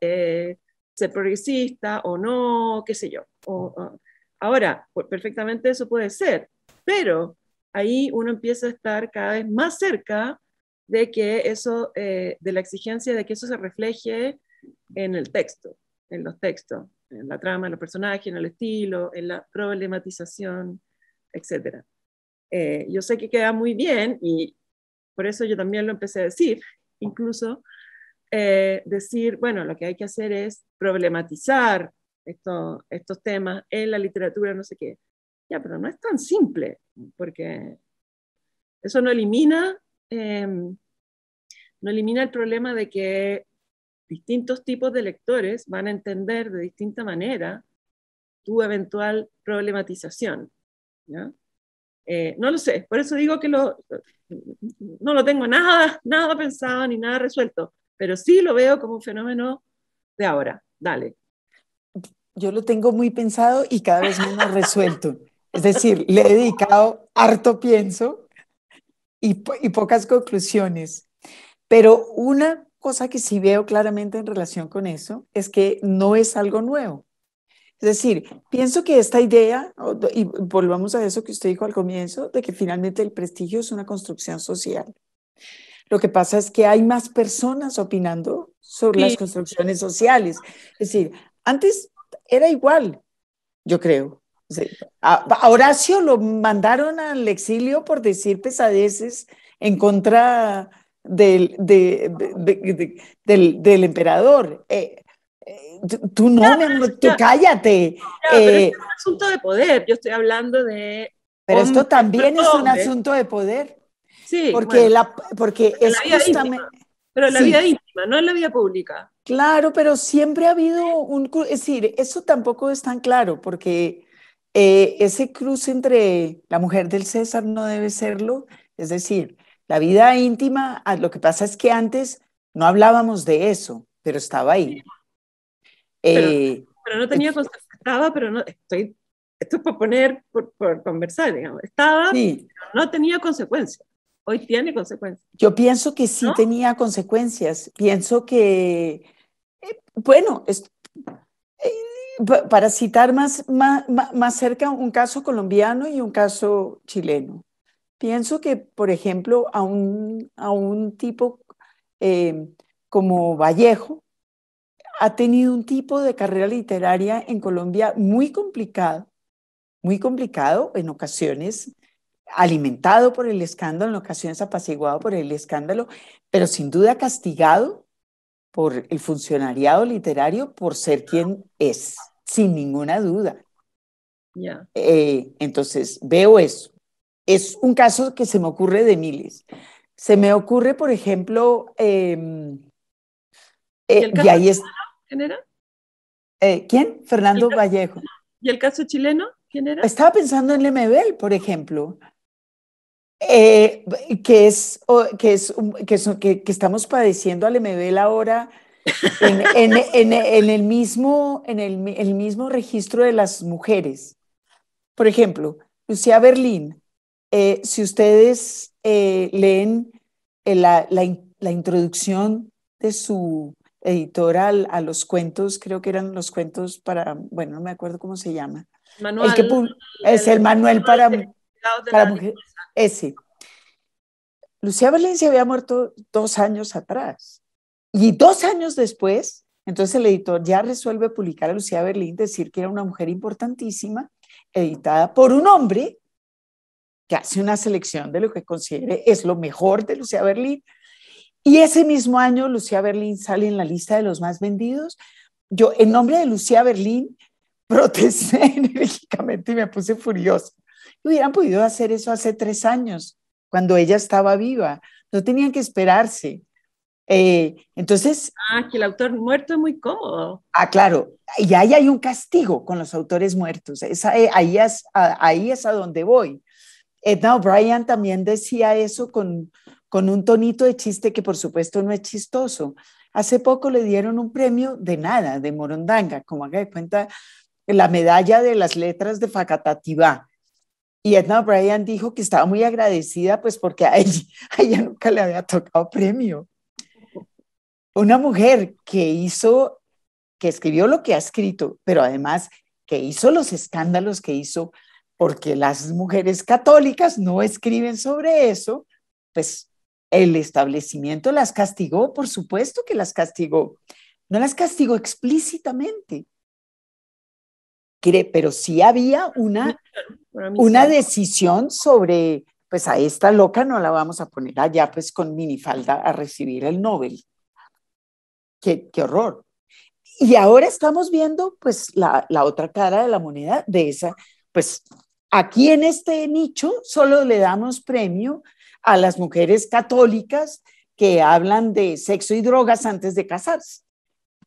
ser progresista o no, qué sé yo. Mm. ahora, pues, perfectamente eso puede ser, pero ahí uno empieza a estar cada vez más cerca de que eso, eh, de la exigencia de que eso se refleje en el texto, en los textos, en la trama, en los personajes, en el estilo, en la problematización, etc. Eh, yo sé que queda muy bien y por eso yo también lo empecé a decir, incluso eh, decir, bueno, lo que hay que hacer es problematizar esto, estos temas en la literatura, no sé qué. Ya, pero no es tan simple, porque eso no elimina, em, no elimina el problema de que distintos tipos de lectores van a entender de distinta manera tu eventual problematización. ¿ya? Eh, no lo sé, por eso digo que no lo tengo nada, nada pensado ni nada resuelto, pero sí lo veo como un fenómeno de ahora. Dale. Yo lo tengo muy pensado y cada vez menos resuelto. Es decir, le he dedicado harto pienso y, y pocas conclusiones. Pero una cosa que sí veo claramente en relación con eso es que no es algo nuevo. Es decir, pienso que esta idea, y volvamos a eso que usted dijo al comienzo, de que finalmente el prestigio es una construcción social. Lo que pasa es que hay más personas opinando sobre las construcciones sociales. Es decir, antes era igual, yo creo. A Horacio lo mandaron al exilio por decir pesadeces en contra del, del, emperador. tú no, cállate. Eh, es un asunto de poder, yo estoy hablando de... Pero esto también es un asunto de poder. Sí, porque, la, porque, es pero la vida íntima, no en la vida pública. Claro, pero siempre ha habido un... Es decir, eso tampoco es tan claro, porque eh, ese cruce entre la mujer del César no debe serlo, es decir, la vida íntima, ah, lo que pasa es que antes no hablábamos de eso, pero estaba ahí. Eh, pero, no tenía estaba, pero no, estoy, esto es poner, por, conversar, digamos, estaba, no tenía consecuencias hoy tiene consecuencias. Yo pienso que sí tenía consecuencias. Pienso que, eh, bueno, eh, para citar más, más, más cerca un caso colombiano y un caso chileno. Pienso que, por ejemplo, a un, a un tipo eh, como Vallejo, ha tenido un tipo de carrera literaria en Colombia muy complicado, muy complicado en ocasiones alimentado por el escándalo, en ocasiones apaciguado por el escándalo, pero sin duda castigado por el funcionariado literario por ser quien es, sin ninguna duda. Eh, entonces, veo eso. Es un caso que se me ocurre de miles. Se me ocurre, por ejemplo, em, eh, ¿Y, ahí ¿Quién era? Eh, ¿Quién? Fernando Vallejo. ¿Y el caso chileno? ¿Quién era? Estaba pensando en Lemebel, por ejemplo. Eh, que, es, que, es, que, que, estamos padeciendo al MBL ahora en, en, el mismo, en el, el mismo registro de las mujeres. Por ejemplo, Lucía Berlín, eh, si ustedes eh, leen la, la, la, introducción de su editora a los cuentos, creo que eran los cuentos para, bueno, no me acuerdo cómo se llama. Manuel. es el, Manuel para, para mujeres ese. Lucía se había muerto dos años atrás. Y dos años después, entonces el editor ya resuelve publicar a Lucía Berlín, decir que era una mujer importantísima, editada por un hombre que hace una selección de lo que considere es lo mejor de Lucía Berlín. Y ese mismo año Lucía Berlín sale en la lista de los más vendidos. Yo, en nombre de Lucía Berlín, protesté enérgicamente y me puse furiosa. Y hubieran podido hacer eso hace tres años, cuando ella estaba viva. No tenían que esperarse. Eh, entonces... Ah, que el autor muerto es muy cómodo. Ah, claro. Y ahí hay un castigo con los autores muertos. Eh, ahí, es, ahí es a donde voy. Edna eh, O'Brien también decía eso con, con un tonito de chiste que por supuesto no es chistoso. Hace poco le dieron un premio de nada, de Morondanga, como haga de cuenta, la medalla de las letras de Facatativá. Y Edna O'Brien dijo que estaba muy agradecida, pues porque a a ella nunca le había tocado premio. Una mujer que hizo, que escribió lo que ha escrito, pero además que hizo los escándalos que hizo, porque las mujeres católicas no escriben sobre eso, pues el establecimiento las castigó, por supuesto que las castigó. No las castigó explícitamente, pero sí había una, una decisión sobre, pues a esta loca no la vamos a poner allá pues con minifalda a recibir el Nobel. Qué, horror. Y ahora estamos viendo pues la, la otra cara de la moneda de esa, pues aquí en este nicho solo le damos premio a las mujeres católicas que hablan de sexo y drogas antes de casarse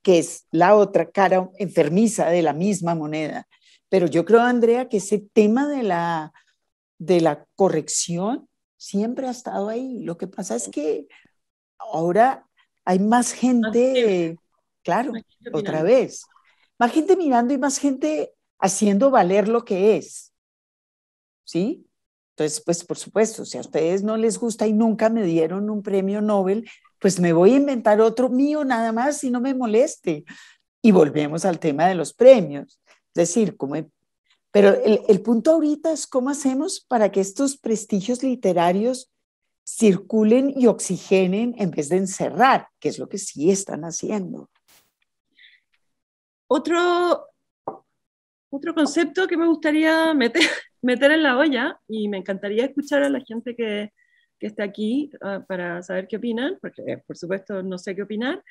que es la otra cara enfermiza de la misma moneda. Pero yo creo, Andrea, que ese tema de la, de la corrección siempre ha estado ahí. Lo que pasa es que ahora hay más gente, claro, otra vez, más gente mirando y más gente haciendo valer lo que es. ¿Sí? Entonces, pues por supuesto, si a ustedes no les gusta y nunca me dieron un premio Nobel, pues me voy a inventar otro mío nada más si no me moleste. Y volvemos al tema de los premios. Es decir, como pero el, punto ahorita es cómo hacemos para que estos prestigios literarios circulen y oxigenen en vez de encerrar, que es lo que sí están haciendo. Otro, otro concepto que me gustaría meter, meter en la olla y me encantaría escuchar a la gente que, que está aquí ah, para saber qué opinan, porque eh, por supuesto no sé qué opinar,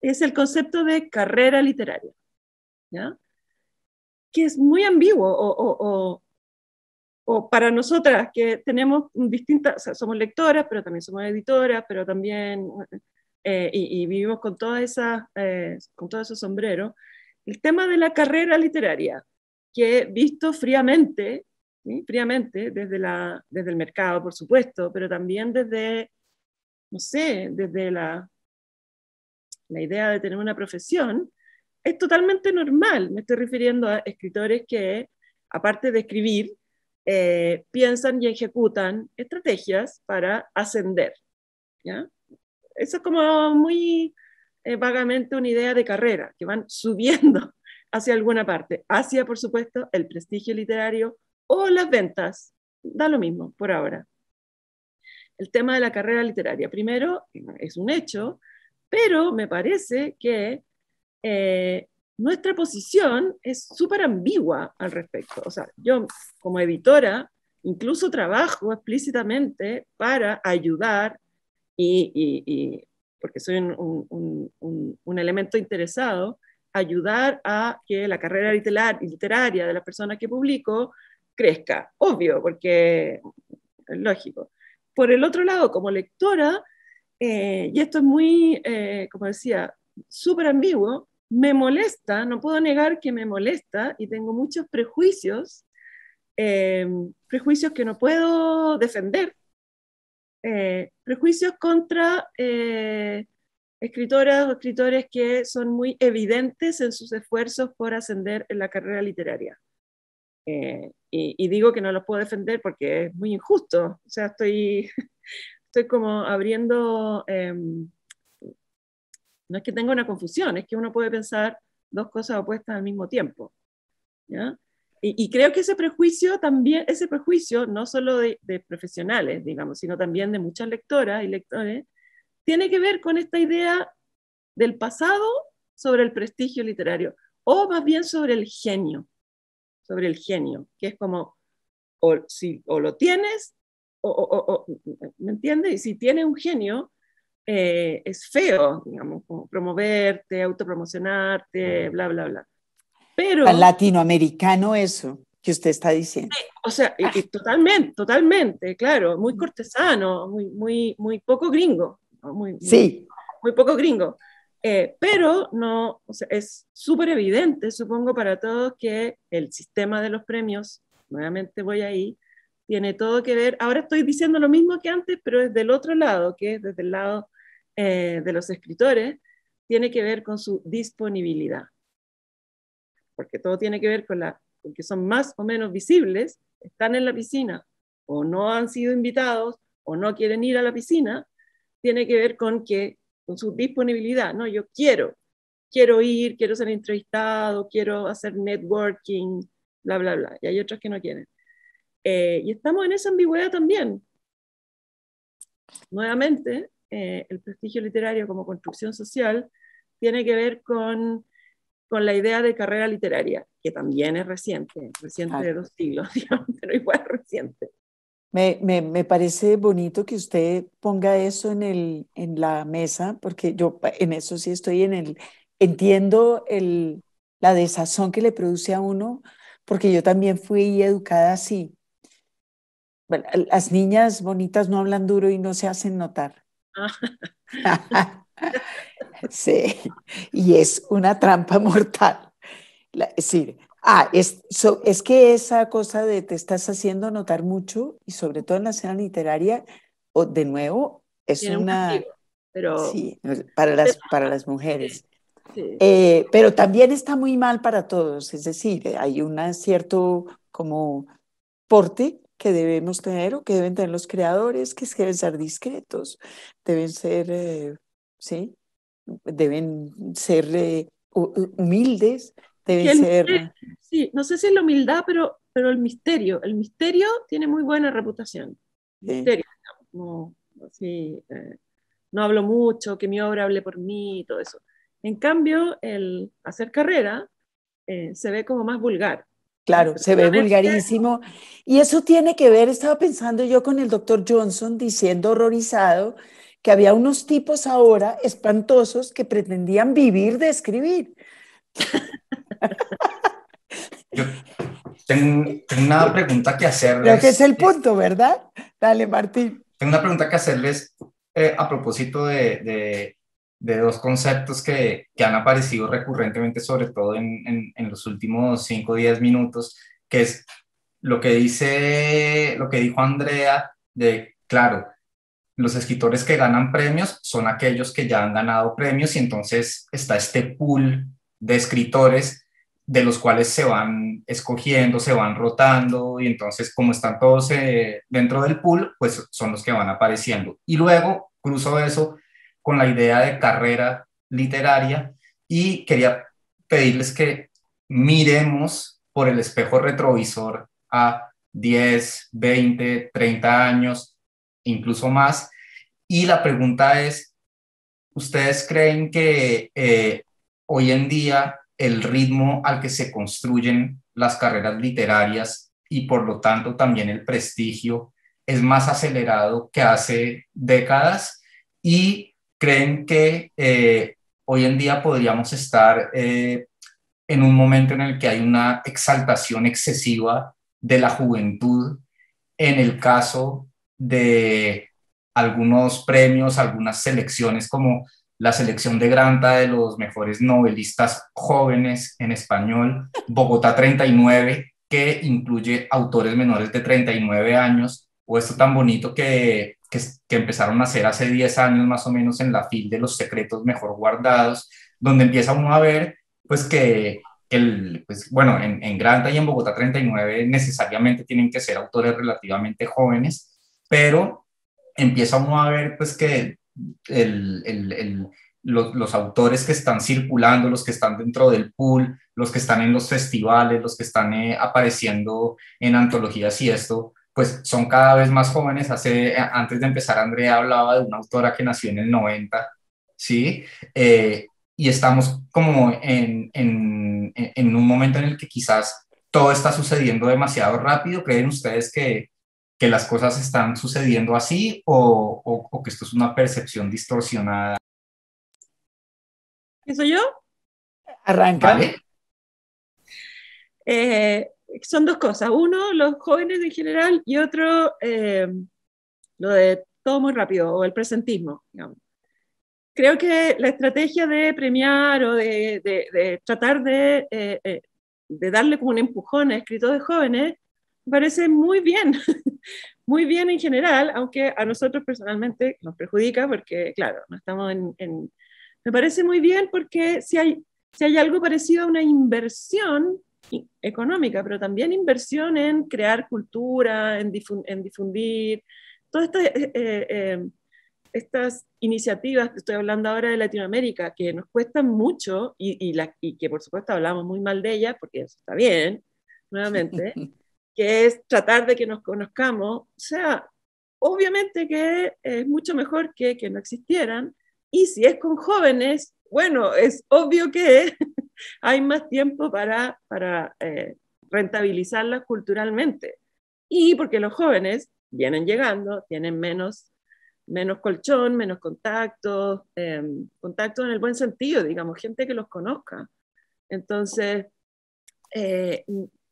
es el concepto de carrera literaria, que es muy ambiguo o, o, para nosotras que tenemos distintas, somos lectoras, pero también somos editoras, pero también eh, eh, y, vivimos con, todas esas, con todos esos sombreros, el tema de la carrera literaria, que visto fríamente ¿Mm? fríamente, desde, desde el mercado, por supuesto, pero también desde, no sé, desde la, idea de tener una profesión, es totalmente normal. Me estoy refiriendo a escritores que, aparte de escribir, eh, piensan y ejecutan estrategias para ascender. Eso es como muy eh, vagamente una idea de carrera, que van subiendo hacia alguna parte, hacia, por supuesto, el prestigio literario o las ventas, da lo mismo por ahora. El tema de la carrera literaria, primero, es un hecho, pero me parece que eh, nuestra posición es súper ambigua al respecto. O sea, yo como editora incluso trabajo explícitamente para ayudar y, porque soy un, un, elemento interesado, ayudar a que la carrera literaria de las personas que publico crezca, obvio, porque es lógico. Por el otro lado, como lectora, eh, y esto es muy, eh, como decía, súper ambiguo, me molesta, no puedo negar que me molesta y tengo muchos prejuicios, eh, prejuicios que no puedo defender, prejuicios contra escritoras o escritores que son muy evidentes en sus esfuerzos por ascender en la carrera literaria. Y, digo que no los puedo defender porque es muy injusto. O sea, estoy, estoy como abriendo... Em, no es que tenga una confusión, es que uno puede pensar dos cosas opuestas al mismo tiempo. Y, creo que ese prejuicio también, ese prejuicio no solo de, de, profesionales, digamos, sino también de muchas lectoras y lectores, tiene que ver con esta idea del pasado sobre el prestigio literario, o más bien sobre el genio sobre el genio, que es como, o, si, o lo tienes, o, ¿me entiendes? Y si tienes un genio, eh, es feo, digamos, como promoverte, autopromocionarte, bla, bla, bla. Pero... Al latinoamericano eso que usted está diciendo. o sea, totalmente, totalmente, claro, muy mm. cortesano, muy, muy, muy poco gringo. sí. muy poco gringo. Eh, pero no, es súper evidente, supongo, para todos que el sistema de los premios, nuevamente voy ahí, tiene todo que ver, ahora estoy diciendo lo mismo que antes, pero es del otro lado, que es desde el lado eh, de los escritores, tiene que ver con su disponibilidad, porque todo tiene que ver con, la, con que son más o menos visibles, están en la piscina o no han sido invitados o no quieren ir a la piscina, tiene que ver con que con su disponibilidad, ¿no? Yo quiero, quiero ir, quiero ser entrevistado, quiero hacer networking, bla, bla, bla. Y hay otros que no quieren. Eh, y estamos en esa ambigüedad también. Nuevamente, eh, el prestigio literario como construcción social tiene que ver con, la idea de carrera literaria, que también es reciente, reciente de dos siglos, digamos, pero igual reciente. Me, parece bonito que usted ponga eso en, el, en la mesa, porque yo en eso sí estoy en el, entiendo el, la desazón que le produce a uno, porque yo también fui educada así. las niñas bonitas no hablan duro y no se hacen notar. Ah. sí, y es una trampa mortal. decir, Ah, es, es que esa cosa de te estás haciendo notar mucho y sobre todo en la escena literaria, o de nuevo, es una... pero... Sí, para las, para las mujeres. Eh, pero también está muy mal para todos, es decir, hay un cierto como porte que debemos tener o que deben tener los creadores, que deben ser discretos, deben ser, eh, ¿sí? Deben ser eh, humildes, ser. Sí, no sé si es la humildad, pero, pero el misterio. El misterio tiene muy buena reputación. No, eh, no hablo mucho, que mi obra hable por mí y todo eso. En cambio, el hacer carrera eh, se ve como más vulgar. Claro, se ve vulgarísimo. Y eso tiene que ver, estaba pensando yo con el doctor Johnson diciendo horrorizado que había unos tipos ahora espantosos que pretendían vivir de escribir. Yo tengo, una pregunta que hacerles. Creo que es el punto, ¿verdad? Dale, Martín. Tengo una pregunta que hacerles eh, a propósito de, dos conceptos que, han aparecido recurrentemente, sobre todo en, en los últimos 5 o 10 minutos, que es lo que dice, lo que dijo Andrea de, claro, los escritores que ganan premios son aquellos que ya han ganado premios y entonces está este pool de escritores de los cuales se van escogiendo, se van rotando y entonces como están todos eh, dentro del pool, pues son los que van apareciendo. Y luego cruzo eso con la idea de carrera literaria y quería pedirles que miremos por el espejo retrovisor a 10, 20, 30 años, incluso más. Y la pregunta es, ¿ustedes creen que eh, hoy en día el ritmo al que se construyen las carreras literarias y por lo tanto también el prestigio es más acelerado que hace décadas y creen que eh, hoy en día podríamos estar eh, en un momento en el que hay una exaltación excesiva de la juventud en el caso de algunos premios, algunas selecciones como la selección de Granta de los mejores novelistas jóvenes en español, Bogotá 39, que incluye autores menores de 39 años, o esto tan bonito que, que, empezaron a hacer hace 10 años más o menos en la fil de los secretos mejor guardados, donde empieza uno a ver pues que el, pues, bueno, en, en Granta y en Bogotá 39 necesariamente tienen que ser autores relativamente jóvenes, pero empieza uno a ver pues que los, autores que están circulando, los que están dentro del pool, los que están en los festivales, los que están eh, apareciendo en antologías y esto, pues son cada vez más jóvenes. Hace, eh, antes de empezar, Andrea hablaba de una autora que nació en el 90, ¿sí? Eh, y estamos como en un momento en el que quizás todo está sucediendo demasiado rápido. ¿Creen ustedes que que las cosas están sucediendo así o, que esto es una percepción distorsionada. soy yo? Arranca. Eh, son dos cosas. Uno, los jóvenes en general y otro, eh, lo de todo muy rápido o el presentismo. Creo que la estrategia de premiar o de, tratar eh, de, darle como un empujón a de jóvenes parece muy bien. muy bien en general, aunque a nosotros personalmente nos perjudica porque, claro, no estamos en... me parece muy bien porque si hay, si hay algo parecido a una inversión económica, pero también inversión en crear cultura, en, difundir, todas estas, eh, eh, em, estas iniciativas, estoy hablando ahora de Latinoamérica, que nos cuestan mucho y, la, y que por supuesto hablamos muy mal de ellas, porque eso está bien, nuevamente, que es tratar de que nos conozcamos, o sea, obviamente que es mucho mejor que, no existieran. Y si es con jóvenes, bueno, es obvio que hay más tiempo para, para eh, rentabilizarlas culturalmente. Y porque los jóvenes vienen llegando, tienen menos, menos colchón, menos contactos, em, contactos en el buen sentido, digamos, gente que los conozca. Entonces, eh,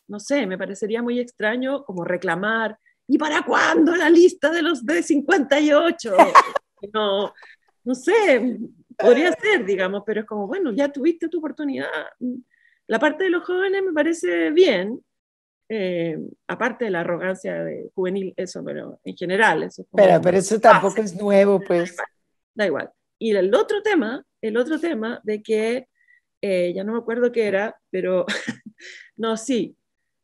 no sé, me parecería muy extraño como reclamar, ¿y para cuándo la lista de los de 58? No, sé, podría ser, digamos, pero es como, bueno, ya tuviste tu oportunidad. La parte de los jóvenes me parece bien, eh, aparte de la arrogancia juvenil, eso, pero en general. pero, pero eso tampoco es nuevo, pues. Da igual. Y el otro tema, el otro tema de que, eh, ya no me acuerdo qué era, pero no, sí,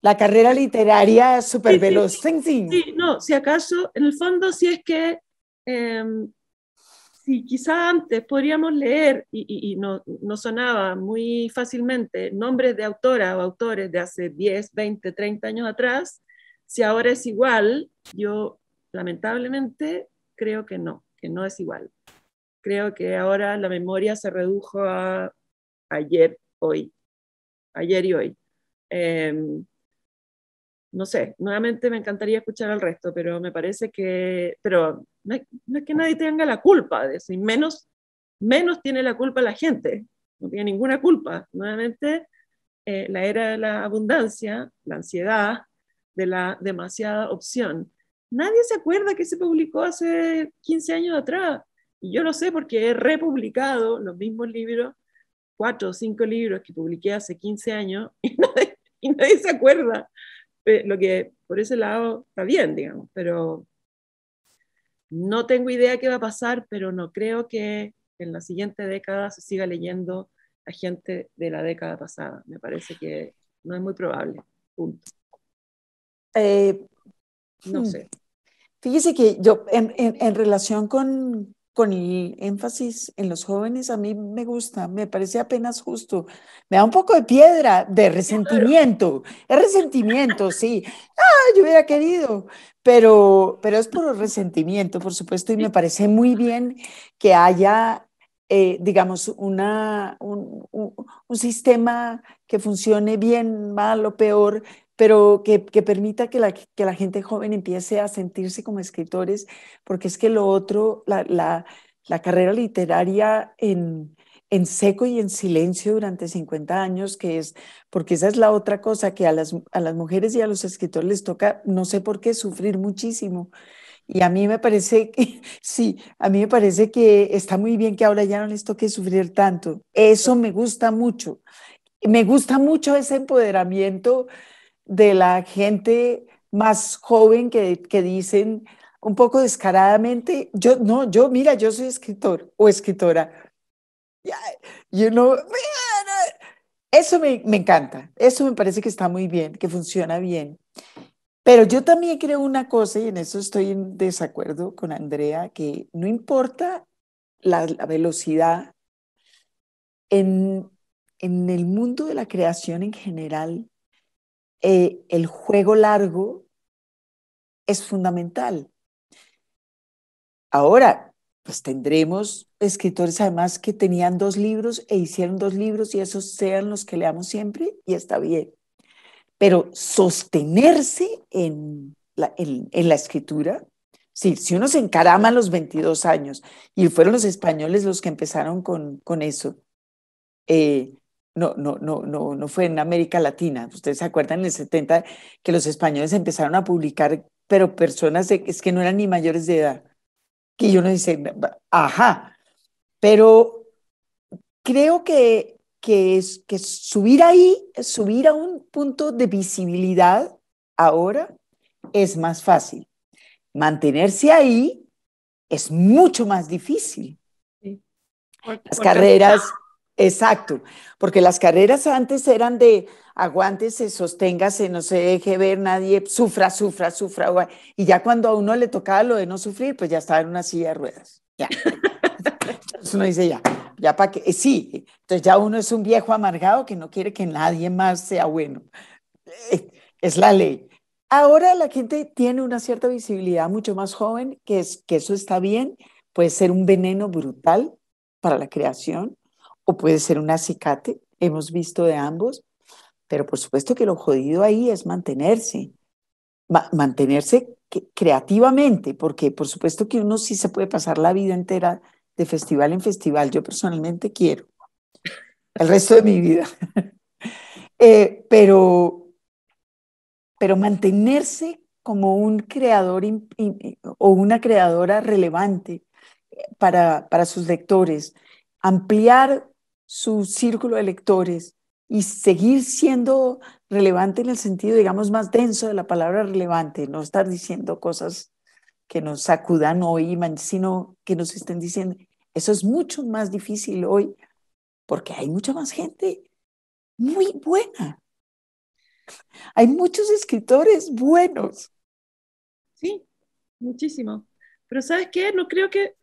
la carrera literaria súper veloz. Sí, no, si acaso, en el fondo, si es que, em, si quizás antes podríamos leer, y, y, no, no, sonaba muy fácilmente, nombres de autoras o autores de hace 10, 20, 30 años atrás, si ahora es igual, yo lamentablemente creo que no, que no es igual. Creo que ahora la memoria se redujo a ayer, hoy, ayer y hoy. Em, no sé, nuevamente me encantaría escuchar al resto, pero me parece que, pero no, es que nadie tenga la culpa de eso, menos, menos tiene la culpa la gente, no tiene ninguna culpa. Nuevamente, eh, la era de la abundancia, la ansiedad, de la demasiada opción. Nadie se acuerda que se publicó hace 15 años atrás, y yo lo sé porque he republicado los mismos libros, cuatro o cinco libros que publiqué hace 15 años, y nadie, y nadie se acuerda lo que por ese lado está bien, digamos, pero no tengo idea qué va a pasar, pero no creo que en la siguiente década se siga leyendo a gente de la década pasada. Me parece que no es muy probable. Punto. Eh, no hmm. sé. Fíjese que yo, en relación con, con el énfasis en los jóvenes, a mí me gusta, me parece apenas justo. Me da un poco de piedra, de resentimiento, es resentimiento, sí. Ah, yo hubiera querido, pero, pero es por resentimiento, por supuesto, y me parece muy bien que haya, eh, digamos, una, un, un sistema que funcione bien, mal o peor, pero que, permita que la, gente joven empiece a sentirse como escritores, porque es que lo otro, la, carrera literaria en, en seco y en silencio durante 50 años, que es, porque esa es la otra cosa que a las, a las mujeres y a los escritores les toca, no sé por qué, sufrir muchísimo. Y a mí me parece que, sí, a mí me parece que está muy bien que ahora ya no les toque sufrir tanto. Eso me gusta mucho. Me gusta mucho ese empoderamiento de la gente más joven que, dicen un poco descaradamente, yo no, yo mira, yo soy escritor o escritora. You know, eso me, encanta, eso me parece que está muy bien, que funciona bien. Pero yo también creo una cosa, y en eso estoy en desacuerdo con Andrea, que no importa la, velocidad, en, en el mundo de la creación en general, eh, el juego largo es fundamental. Ahora, pues tendremos escritores además que tenían dos libros e hicieron dos libros y esos sean los que leamos siempre y está bien. Pero sostenerse en la, escritura, si uno se encarama a los 22 años y fueron los españoles los que empezaron con, con eso, eh, no, no, no, no, fue en América Latina. Ustedes se acuerdan en el 70 que los españoles empezaron a publicar, pero personas es que no eran ni mayores de edad. Que yo no dice, ajá, pero creo que, que, subir ahí, subir a un punto de visibilidad ahora es más fácil. Mantenerse ahí es mucho más difícil. Las carreras... Exacto, porque las carreras antes eran de se sostenga, se no se deje ver nadie, sufra, sufra, sufra. Y ya cuando a uno le tocaba lo de no sufrir, pues ya estaba en una silla de ruedas. Ya. Entonces uno dice ya, ya para que. Eh, sí, entonces ya uno es un viejo amargado que no quiere que nadie más sea bueno. Eh, es la ley. Ahora la gente tiene una cierta visibilidad mucho más joven, que, es, que eso está bien, puede ser un veneno brutal para la creación, puede ser un acicate, hemos visto de ambos, pero por supuesto que lo jodido ahí es mantenerse, mantenerse creativamente, porque por supuesto que uno sí se puede pasar la vida entera de festival en festival, yo personalmente quiero, el resto de mi vida, eh, pero, pero mantenerse como un creador o una creadora relevante para, para sus lectores, ampliar su círculo de lectores y seguir siendo relevante en el sentido, digamos, más denso de la palabra relevante, no estar diciendo cosas que nos sacudan hoy, sino que nos estén diciendo, eso es mucho más difícil hoy porque hay mucha más gente muy buena. Hay muchos escritores buenos. Sí, muchísimo. Pero ¿sabes qué? No creo que,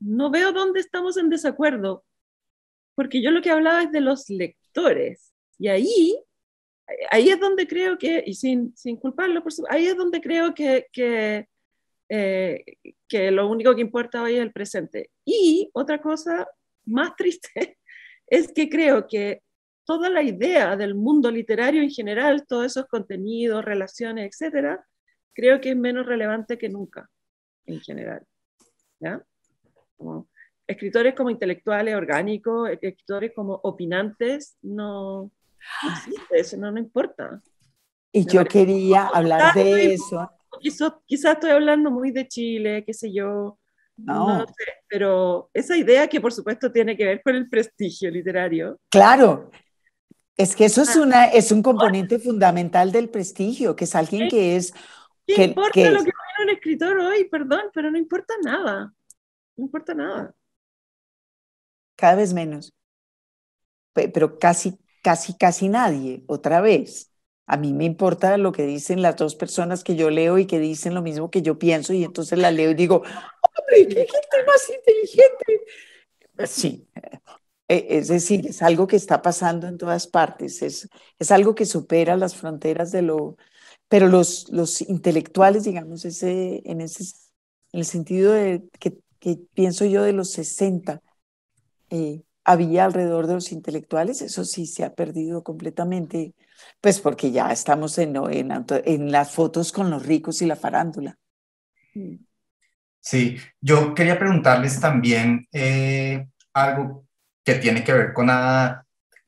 no veo dónde estamos en desacuerdo porque yo lo que hablaba es de los lectores. Y ahí, ahí es donde creo que, y sin, sin culparlo, por ahí es donde creo que, que, eh, que lo único que importa hoy es el presente. Y otra cosa más triste es que creo que toda la idea del mundo literario en general, todos esos contenidos, relaciones, etcétera, creo que es menos relevante que nunca en general. ¿Ya? escritores como intelectuales orgánicos, e-, escritores como opinantes, no, ah. existe, eso no, no importa. Y yo quería hablar de eso. Quizás estoy hablando muy de Chile, qué sé yo, no. sé, pero esa idea que por supuesto tiene que ver con el prestigio literario. Claro, es que eso es, ah. una, es un componente fundamental del prestigio, que es alguien que es... ¿Qué importa lo que diga un escritor hoy? Perdón, pero no importa nada. No importa nada cada vez menos, pero casi, casi, casi nadie, otra vez. A mí me importa lo que dicen las dos personas que yo leo y que dicen lo mismo que yo pienso y entonces la leo y digo, hombre, qué gente más inteligente. Sí, eh, es decir, es algo que está pasando en todas partes, es, es algo que supera las fronteras de lo... Pero los, los intelectuales, digamos, ese, en, ese, en el sentido de, que, que pienso yo de los 60, eh, había alrededor de los intelectuales, eso sí se ha perdido completamente, pues porque ya estamos en, en, en las fotos con los ricos y la farándula. Mm. Sí, yo quería preguntarles también eh, algo que tiene que ver con, ah,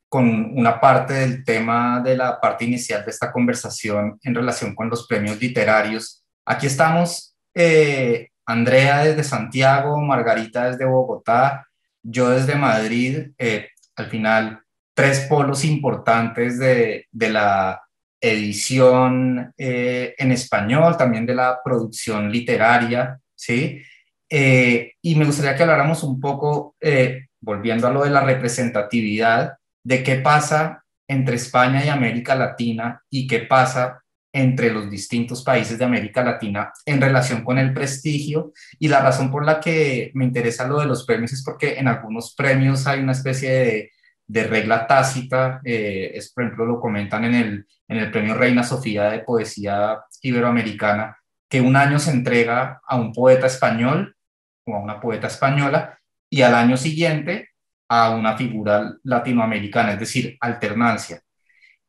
con una parte del tema de la parte inicial de esta conversación en relación con los premios literarios. Aquí estamos, eh, Andrea desde Santiago, Margarita desde Bogotá, yo desde Madrid, eh, al final, tres polos importantes de, la edición eh, en español, también de la producción literaria, ¿sí? Eh, y me gustaría que habláramos un poco, volviendo a lo de la representatividad, de qué pasa entre España y América Latina y qué pasa entre los distintos países de América Latina en relación con el prestigio y la razón por la que me interesa lo de los premios es porque en algunos premios hay una especie de, regla tácita, eh, es, por ejemplo lo comentan en el, en el premio Reina Sofía de Poesía Iberoamericana, que un año se entrega a un poeta español o a una poeta española y al año siguiente a una figura latinoamericana, es decir, alternancia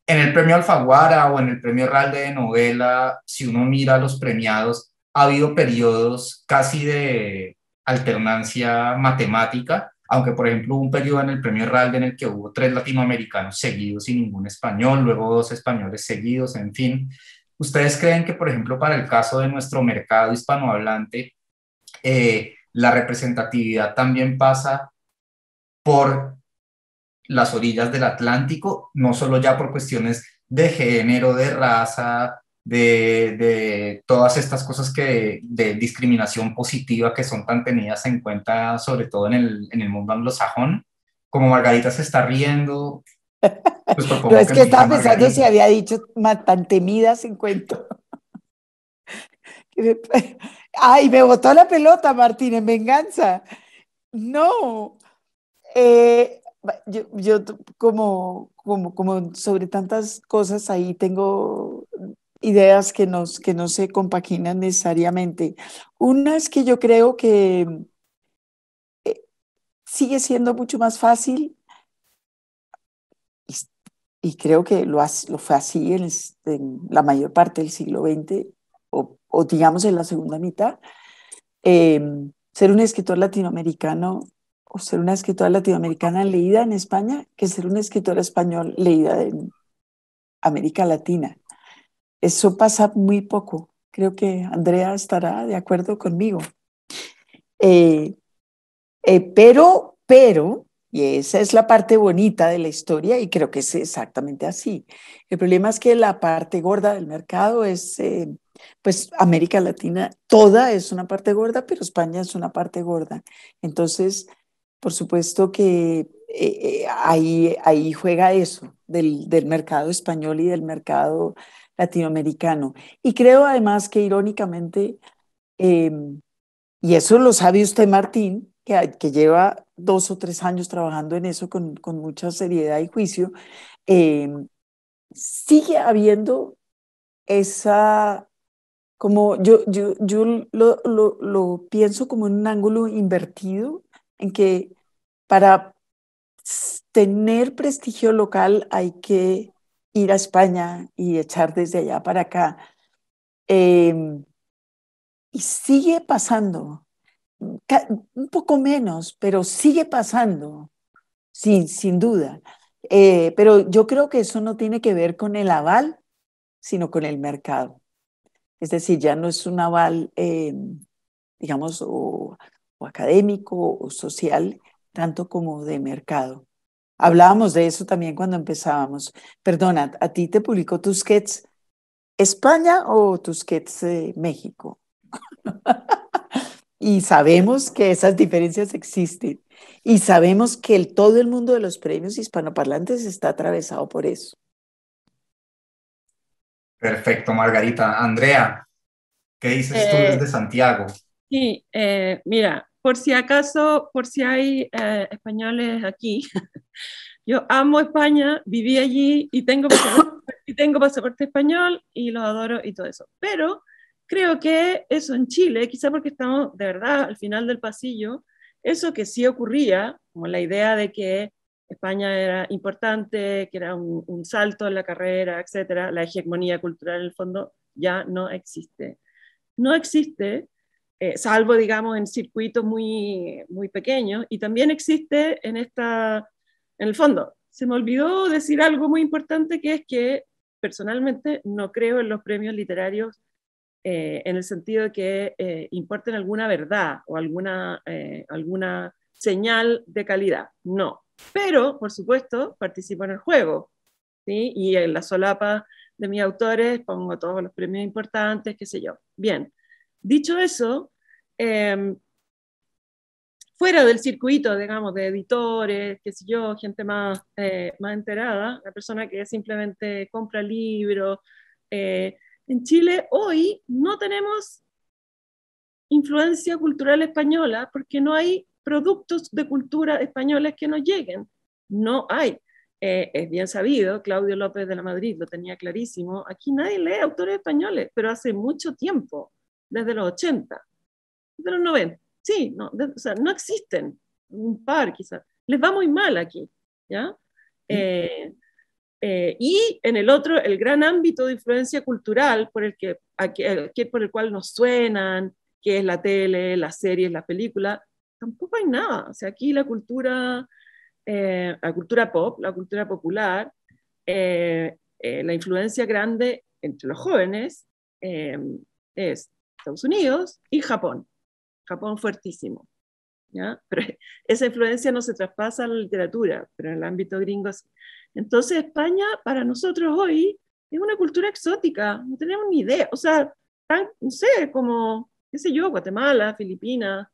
en el premio Alfaguara o en el premio Ralde de novela, si uno mira los premiados, ha habido periodos casi de alternancia matemática, aunque por ejemplo hubo un periodo en el premio Ralde en el que hubo tres latinoamericanos seguidos y ningún español, luego dos españoles seguidos, en fin. ¿Ustedes creen que, por ejemplo, para el caso de nuestro mercado hispanohablante, eh, la representatividad también pasa por las orillas del Atlántico, no solo ya por cuestiones de género, de raza, de, todas estas cosas que, de discriminación positiva que son tan tenidas en cuenta, sobre todo en el, en el mundo anglosajón. Como Margarita se está riendo. Pues no, es que, estaba pensando si había dicho tan temidas en cuento. Ay, me botó la pelota, Martín, en venganza. No. Eh, yo, yo como, como, como sobre tantas cosas ahí tengo ideas que, que no se compaginan necesariamente. Una es que yo creo que eh, sigue siendo mucho más fácil, y, creo que lo, lo, fue así en, la mayor parte del siglo XX, o, digamos en la segunda mitad, em, ser un escritor latinoamericano o ser una escritora latinoamericana leída en España que ser una escritora español leída en América Latina. Eso pasa muy poco. Creo que Andrea estará de acuerdo conmigo. Eh, eh, pero, pero, y esa es la parte bonita de la historia y creo que es exactamente así. El problema es que la parte gorda del mercado es, eh, pues América Latina toda es una parte gorda, pero España es una parte gorda. Entonces, por supuesto que eh, eh, ahí, ahí juega eso del, mercado español y del mercado latinoamericano. Y creo además que irónicamente, em, y eso lo sabe usted, Martín, que, lleva dos o tres años trabajando en eso con, mucha seriedad y juicio, em, sigue habiendo esa, como yo, yo, lo, lo pienso como un ángulo invertido en que para tener prestigio local hay que ir a España y echar desde allá para acá. Em, y sigue pasando, un poco menos, pero sigue pasando, sin, sin duda. Eh, pero yo creo que eso no tiene que ver con el aval, sino con el mercado. Es decir, ya no es un aval, em, digamos, o, o académico o social, tanto como de mercado. Hablábamos de eso también cuando empezábamos. Perdona, a ti te publicó Tusquets España o tus sketches México. y sabemos que esas diferencias existen. Y sabemos que todo el mundo de los premios hispanoparlantes está atravesado por eso. Perfecto, Margarita. Andrea, ¿qué dices tú eh, desde Santiago? Sí, eh, mira, por si acaso, por si hay eh, españoles aquí, yo amo España, viví allí y tengo, pasaporte, y tengo pasaporte español y lo adoro y todo eso. Pero creo que eso en Chile, quizá porque estamos de verdad al final del pasillo, eso que sí ocurría, como la idea de que España era importante, que era un, un salto en la carrera, etcétera, la hegemonía cultural en el fondo ya no existe. No existe eh, salvo, digamos, en circuitos muy, muy pequeños. Y también existe en esta, en el fondo, se me olvidó decir algo muy importante que es que personalmente no creo en los premios literarios eh, en el sentido de que eh, importen alguna verdad o alguna, alguna señal de calidad. No. Pero, por supuesto, participo en el juego. ¿sí? Y en la solapa de mis autores pongo todos los premios importantes, qué sé yo. Bien. Dicho eso, Em, fuera del circuito, digamos, de editores, qué sé yo, gente más, eh, más enterada, la persona que simplemente compra libros. Eh, en Chile hoy no tenemos influencia cultural española porque no hay productos de cultura españoles que nos lleguen. No hay. Eh, es bien sabido, Claudio López de la Madrid lo tenía clarísimo, aquí nadie lee autores españoles, pero hace mucho tiempo, desde los 80. Pero no ven, Sí, no, o no existen, un par quizás. Les va muy mal aquí, ¿ya? Mm. Eh, eh, y en el otro, el gran ámbito de influencia cultural por el, que, por el cual nos suenan, que es la tele, las series, las películas, tampoco hay nada. O sea, aquí la cultura, eh, la cultura pop, la cultura popular, la influencia grande entre los jóvenes es Estados Unidos y Japón. Japón fuertísimo. Pero esa influencia no se traspasa a la literatura, pero en el ámbito gringo sí. Entonces España para nosotros hoy es una cultura exótica, no tenemos ni idea. O sea, no sé, como, qué sé yo, Guatemala, Filipinas,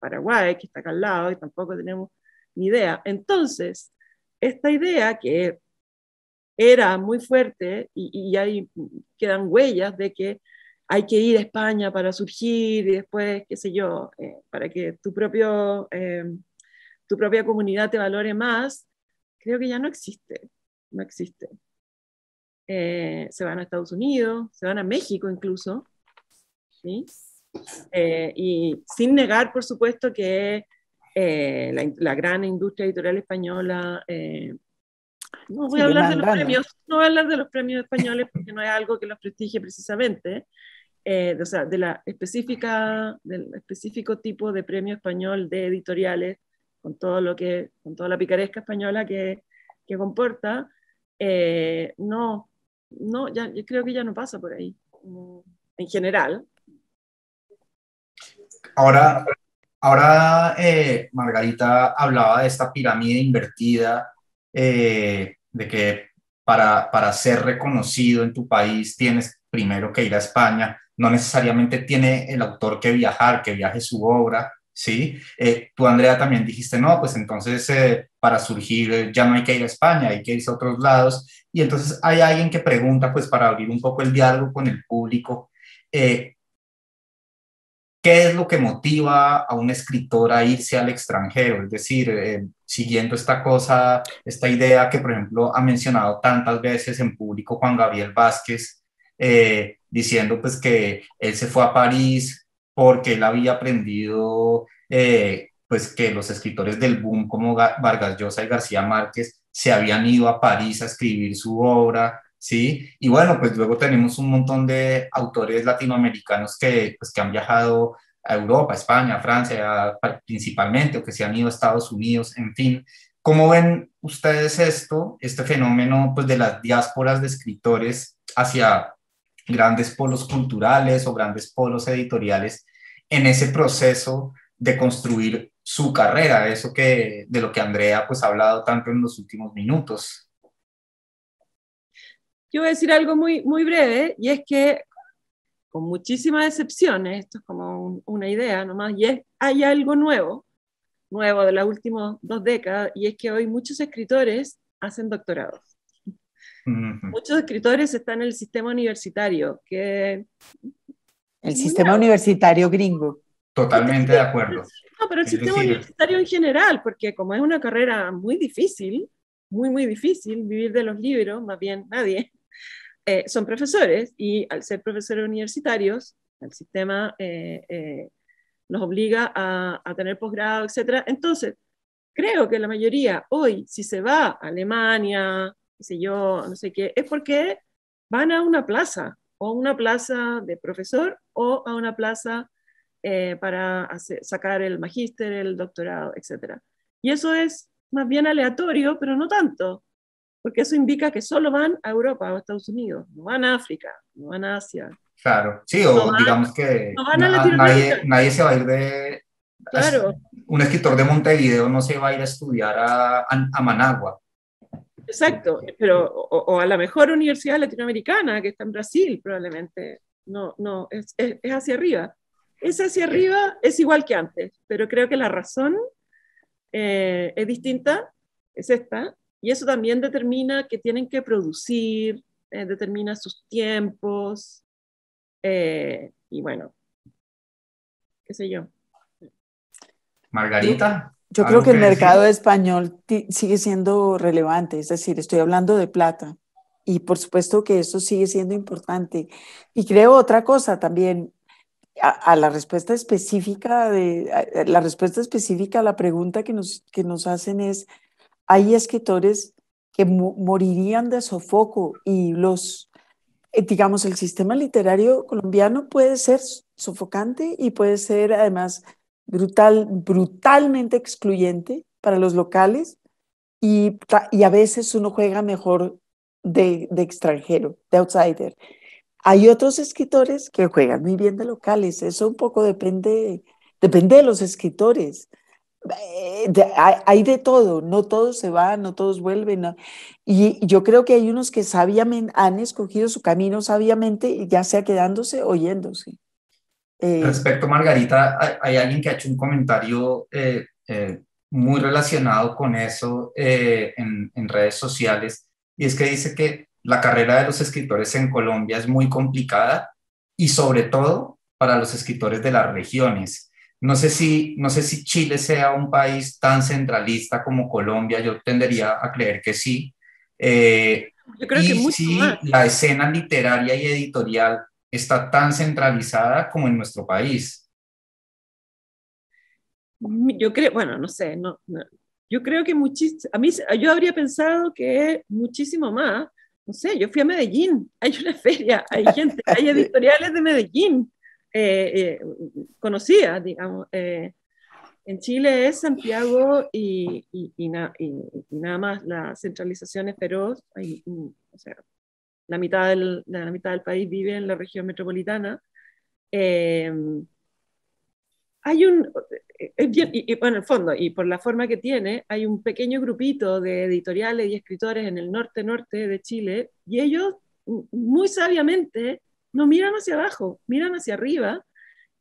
Paraguay, que está acá al lado y tampoco tenemos ni idea. Entonces, esta idea que era muy fuerte y, y ahí quedan huellas de que hay que ir a España para surgir y después, qué sé yo, eh, para que tu, propio, eh, tu propia comunidad te valore más, creo que ya no existe, no existe. Eh, se van a Estados Unidos, se van a México incluso, y sin negar, por supuesto, que la, la, gran industria editorial española... No voy, a hablar de los premios, no voy a hablar de los premios españoles porque no es algo que los prestigie precisamente, eh, de, la específica, del específico tipo de premio español de editoriales, con, todo lo que, con toda la picaresca española que, que comporta, eh, no, no ya, yo creo que ya no pasa por ahí, en general. Ahora, ahora eh, Margarita hablaba de esta pirámide invertida, de que para, para ser reconocido en tu país tienes primero que ir a España, no necesariamente tiene el autor que viajar, que viaje su obra, ¿sí? Eh, tú, Andrea, también dijiste, no, pues entonces eh, para surgir eh, ya no hay que ir a España, hay que irse a otros lados. Y entonces hay alguien que pregunta, pues para abrir un poco el diálogo con el público, ¿qué es lo que motiva a un escritor a irse al extranjero? Es decir, siguiendo esta cosa, esta idea que, por ejemplo, ha mencionado tantas veces en público Juan Gabriel Vázquez, eh, diciendo pues que él se fue a París porque él había aprendido eh, pues que los escritores del boom como Vargas Llosa y García Márquez se habían ido a París a escribir su obra, ¿sí? Y bueno, pues luego tenemos un montón de autores latinoamericanos que, pues, que han viajado a Europa, España, Francia principalmente, o que se han ido a Estados Unidos, en fin. ¿Cómo ven ustedes esto, este fenómeno pues, de las diásporas de escritores hacia grandes polos culturales o grandes polos editoriales en ese proceso de construir su carrera, eso que de lo que Andrea pues ha hablado tanto en los últimos minutos. Yo voy a decir algo muy, muy breve y es que con muchísimas excepciones, esto es como una idea nomás, y es, hay algo nuevo, nuevo de las últimas dos décadas, y es que hoy muchos escritores hacen doctorados. Muchos escritores están en el sistema universitario, que... El sistema universitario gringo. Totalmente de acuerdo. No, pero el sistema universitario en general, porque como es una carrera muy difícil, muy, muy difícil, vivir de los libros, más bien nadie, eh, son profesores y al ser profesores universitarios, el sistema nos eh, eh, obliga a, a tener posgrado, etc. Entonces, creo que la mayoría hoy, si se va a Alemania, dice yo, no sé qué, es porque van a una plaza, o una plaza de profesor, o a una plaza eh, para sacar el magíster, el doctorado, etc. Y eso es más bien aleatorio, pero no tanto, porque eso indica que solo van a Europa o a Estados Unidos, no van a África, no van a Asia. Claro, sí, o digamos que nadie, nadie se va a ir de, Claro. Un escritor de Montevideo no se va a ir a estudiar a, a, Managua. Exacto, pero o, a la mejor universidad latinoamericana, que está en Brasil probablemente, no, no, es, hacia arriba. Es hacia arriba, es igual que antes, pero creo que la razón eh, es distinta, es esta, y eso también determina que tienen que producir, eh, determina sus tiempos, eh, y bueno, qué sé yo. Margarita. Yo ah, creo que el mercado español sigue siendo relevante, es decir, estoy hablando de plata y por supuesto que eso sigue siendo importante. Y creo otra cosa también, a, la respuesta específica de la respuesta específica a la pregunta que nos, que nos hacen es hay escritores que morirían de sofoco y los eh, digamos el sistema literario colombiano puede ser sofocante y puede ser además brutal, brutalmente excluyente para los locales y, y a veces uno juega mejor de, extranjero, de outsider. Hay otros escritores que juegan muy bien de locales, eso un poco depende, depende de los escritores. Eh, hay, de todo, no todos se van, no todos vuelven. Y yo creo que hay unos que sabiamente han escogido su camino sabiamente, ya sea quedándose o yéndose. Respecto eh, Respecto, Margarita, hay, alguien que ha hecho un comentario eh, eh, muy relacionado con eso en, redes sociales, y es que dice que la carrera de los escritores en Colombia es muy complicada y sobre todo para los escritores de las regiones. No sé si, no sé si Chile sea un país tan centralista como Colombia, yo tendería a creer que sí. yo creo que sí, la escena literaria y editorial está tan centralizada como en nuestro país? Yo creo, bueno, no sé, no, yo creo que muchísimo, a mí, yo habría pensado que muchísimo más, no sé, yo fui a Medellín, hay una feria, hay gente, hay editoriales de Medellín, eh, eh, conocidas, digamos. Eh, en Chile es Santiago y, y, nada más, la centralización es feroz, hay, mm, o sea, la mitad del, la mitad del país vive en la región metropolitana. Eh, hay un, eh, bueno, en el fondo, y por la forma que tiene, hay un pequeño grupito de editoriales y escritores en el norte-norte de Chile, y ellos muy sabiamente no miran hacia abajo, miran hacia arriba,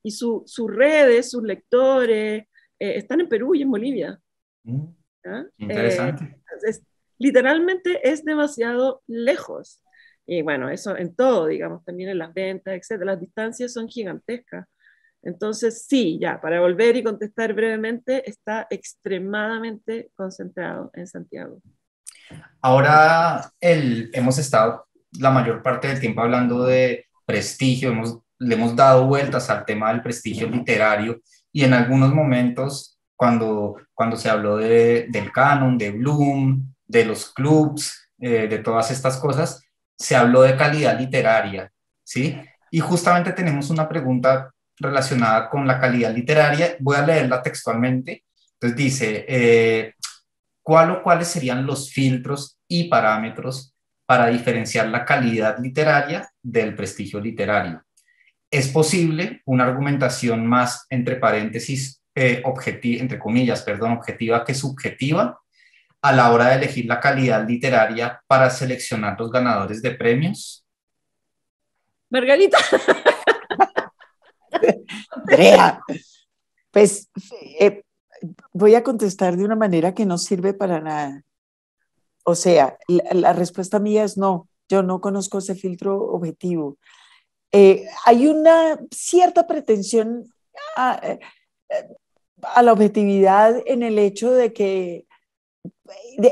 y sus redes, sus lectores, eh, están en Perú y en Bolivia. Mm. Interesante. literalmente es demasiado lejos. Y bueno, eso en todo, digamos, también en las ventas, etcétera. Las distancias son gigantescas. Entonces, sí, ya, para volver y contestar brevemente, está extremadamente concentrado en Santiago. Ahora hemos estado la mayor parte del tiempo hablando de prestigio, le hemos dado vueltas al tema del prestigio literario y en algunos momentos, cuando, cuando se habló del canon, de Bloom, de los clubs, eh, de todas estas cosas, se habló de calidad literaria, ¿sí? Y justamente tenemos una pregunta relacionada con la calidad literaria. Voy a leerla textualmente. Entonces dice, eh, ¿cuál o cuáles serían los filtros y parámetros para diferenciar la calidad literaria del prestigio literario? ¿Es posible una argumentación más, entre paréntesis, eh, objetiva, entre comillas, perdón, objetiva que subjetiva? a la hora de elegir la calidad literaria para seleccionar los ganadores de premios? Margarita. pues eh, voy a contestar de una manera que no sirve para nada. O sea, la, respuesta mía es no, yo no conozco ese filtro objetivo. Eh, hay una cierta pretensión eh, a la objetividad en el hecho de que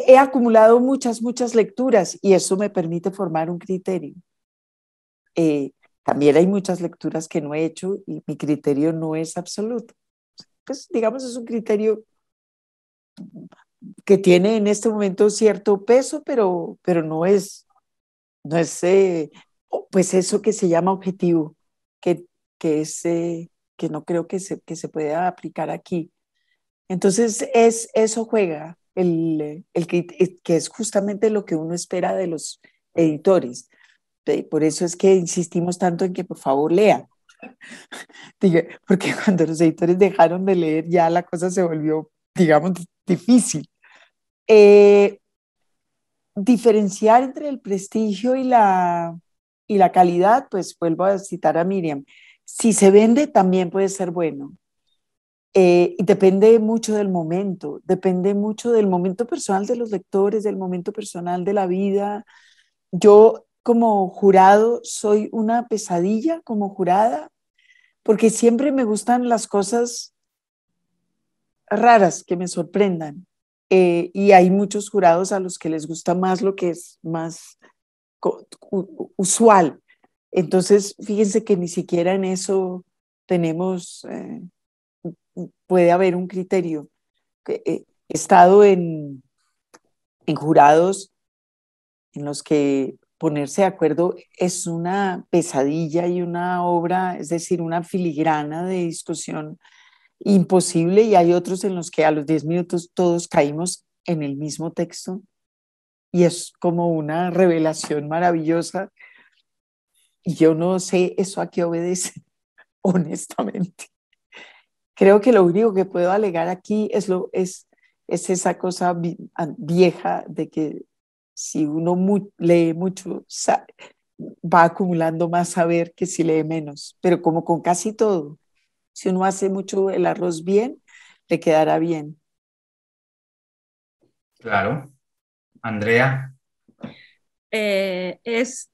he acumulado muchas, muchas lecturas y eso me permite formar un criterio. Eh, también hay muchas lecturas que no he hecho y mi criterio no es absoluto. Pues, digamos, es un criterio que tiene en este momento cierto peso, pero, pero no es, no es eh, pues eso que se llama objetivo, que, eh, que, no creo que se, que se pueda aplicar aquí. Entonces, es, eso juega, el, eh, que, es justamente lo que uno espera de los editores. Por eso es que insistimos tanto en que por favor lea Porque cuando los editores dejaron de leer ya la cosa se volvió, digamos, difícil. Eh, diferenciar entre el prestigio y la, y la calidad, pues vuelvo a citar a Miriam, si se vende también puede ser bueno, eh, depende mucho del momento, depende mucho del momento personal de los lectores, del momento personal de la vida. Yo como jurado soy una pesadilla como jurada, porque siempre me gustan las cosas raras que me sorprendan. Eh, y hay muchos jurados a los que les gusta más lo que es más usual. Entonces, fíjense que ni siquiera en eso tenemos eh, puede haber un criterio. He eh, estado en, jurados en los que ponerse de acuerdo es una pesadilla y una obra, es decir, una filigrana de discusión imposible y hay otros en los que a los diez minutos todos caímos en el mismo texto y es como una revelación maravillosa. y Yo no sé eso a qué obedece, honestamente creo que lo único que puedo alegar aquí es, esa cosa vieja de que si uno lee mucho, va acumulando más saber que si lee menos, pero como con casi todo. Si uno hace mucho el arroz bien, le quedará bien. Claro. Andrea. Eh, es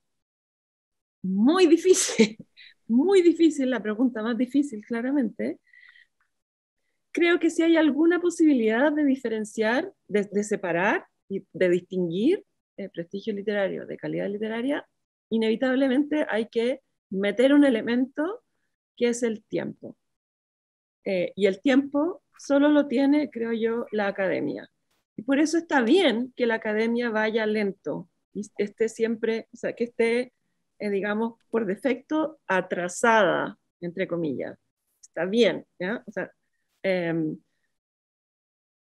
muy difícil, muy difícil, la pregunta más difícil, claramente creo que si hay alguna posibilidad de diferenciar, de, separar y de distinguir el prestigio literario de calidad literaria, inevitablemente hay que meter un elemento que es el tiempo. Eh, y el tiempo solo lo tiene, creo yo, la academia. Y por eso está bien que la academia vaya lento y esté siempre, o sea, que esté, eh, digamos, por defecto atrasada, entre comillas. Está bien, ¿ya? O sea, Em,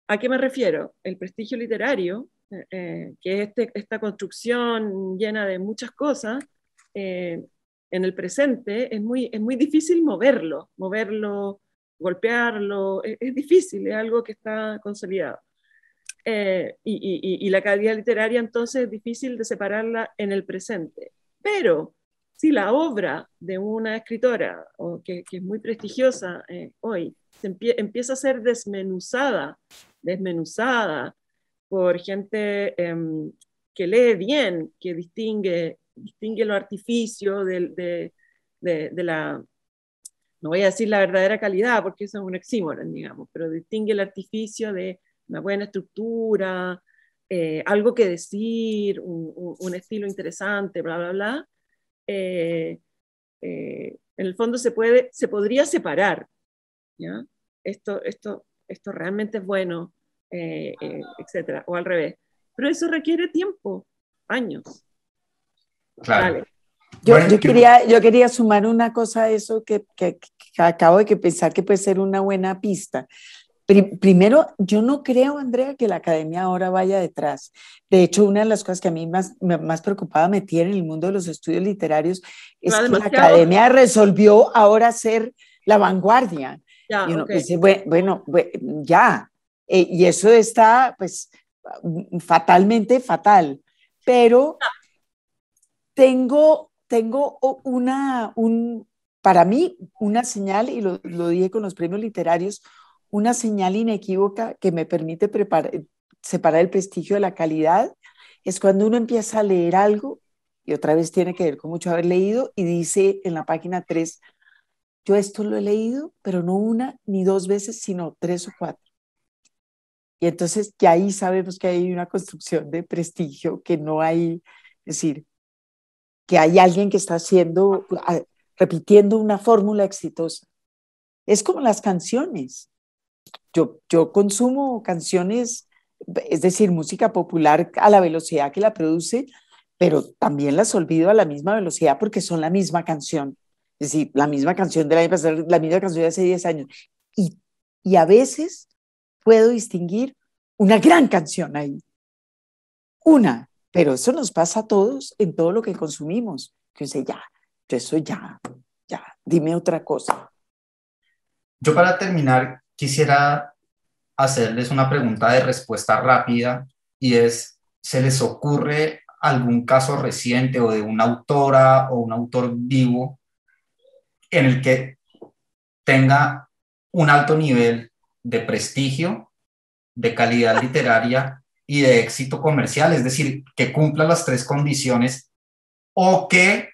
¿A qué me refiero? El prestigio literario, eh, eh, que es este, esta construcción llena de muchas cosas, eh, en el presente es muy, es muy difícil moverlo, moverlo, golpearlo, es, difícil, es algo que está consolidado. y, y, la calidad literaria entonces es difícil de separarla en el presente. Pero si la obra de una escritora que, es muy prestigiosa eh, hoy empieza a ser desmenuzada, desmenuzada por gente em, que lee bien, que distingue, distingue lo artificio de, la, no voy a decir la verdadera calidad, porque eso es un exímoron, digamos, pero distingue el artificio de una buena estructura, eh, algo que decir, un, estilo interesante, bla, bla, bla, eh, eh, en el fondo se, puede, se podría separar. Esto, esto, esto realmente es bueno, eh, etcétera, o al revés. Pero eso requiere tiempo, años. Yo, quería, yo quería sumar una cosa a eso que, acabo de pensar que puede ser una buena pista. Primero, yo no creo, Andrea, que la academia ahora vaya detrás. De hecho, una de las cosas que a mí más, más preocupada me tiene en el mundo de los estudios literarios es que la academia resolvió ahora ser la vanguardia. Ya, bueno, ya. E, y eso está, pues, fatalmente fatal. Pero tengo, tengo una, para mí, una señal, y lo, lo dije con los premios literarios, una señal inequívoca que me permite separar el prestigio de la calidad es cuando uno empieza a leer algo, y otra vez tiene que ver con mucho haber leído, y dice en la página 3, yo esto lo he leído, pero no una ni dos veces, sino tres o cuatro. Y entonces ya ahí sabemos que hay una construcción de prestigio, que no hay, es decir, que hay alguien que está haciendo, repitiendo una fórmula exitosa. Es como las canciones yo, consumo canciones, es decir, música popular a la velocidad que la produce, pero también las olvido a la misma velocidad porque son la misma canción. Es decir, la misma canción del la misma canción de hace 10 años. Y, a veces puedo distinguir una gran canción ahí. Una, pero eso nos pasa a todos en todo lo que consumimos. Que sé ya, yo eso ya, ya, dime otra cosa. Yo para terminar quisiera hacerles una pregunta de respuesta rápida y es, ¿se les ocurre algún caso reciente o de una autora o un autor vivo en el que tenga un alto nivel de prestigio, de calidad literaria y de éxito comercial, es decir, que cumpla las tres condiciones o que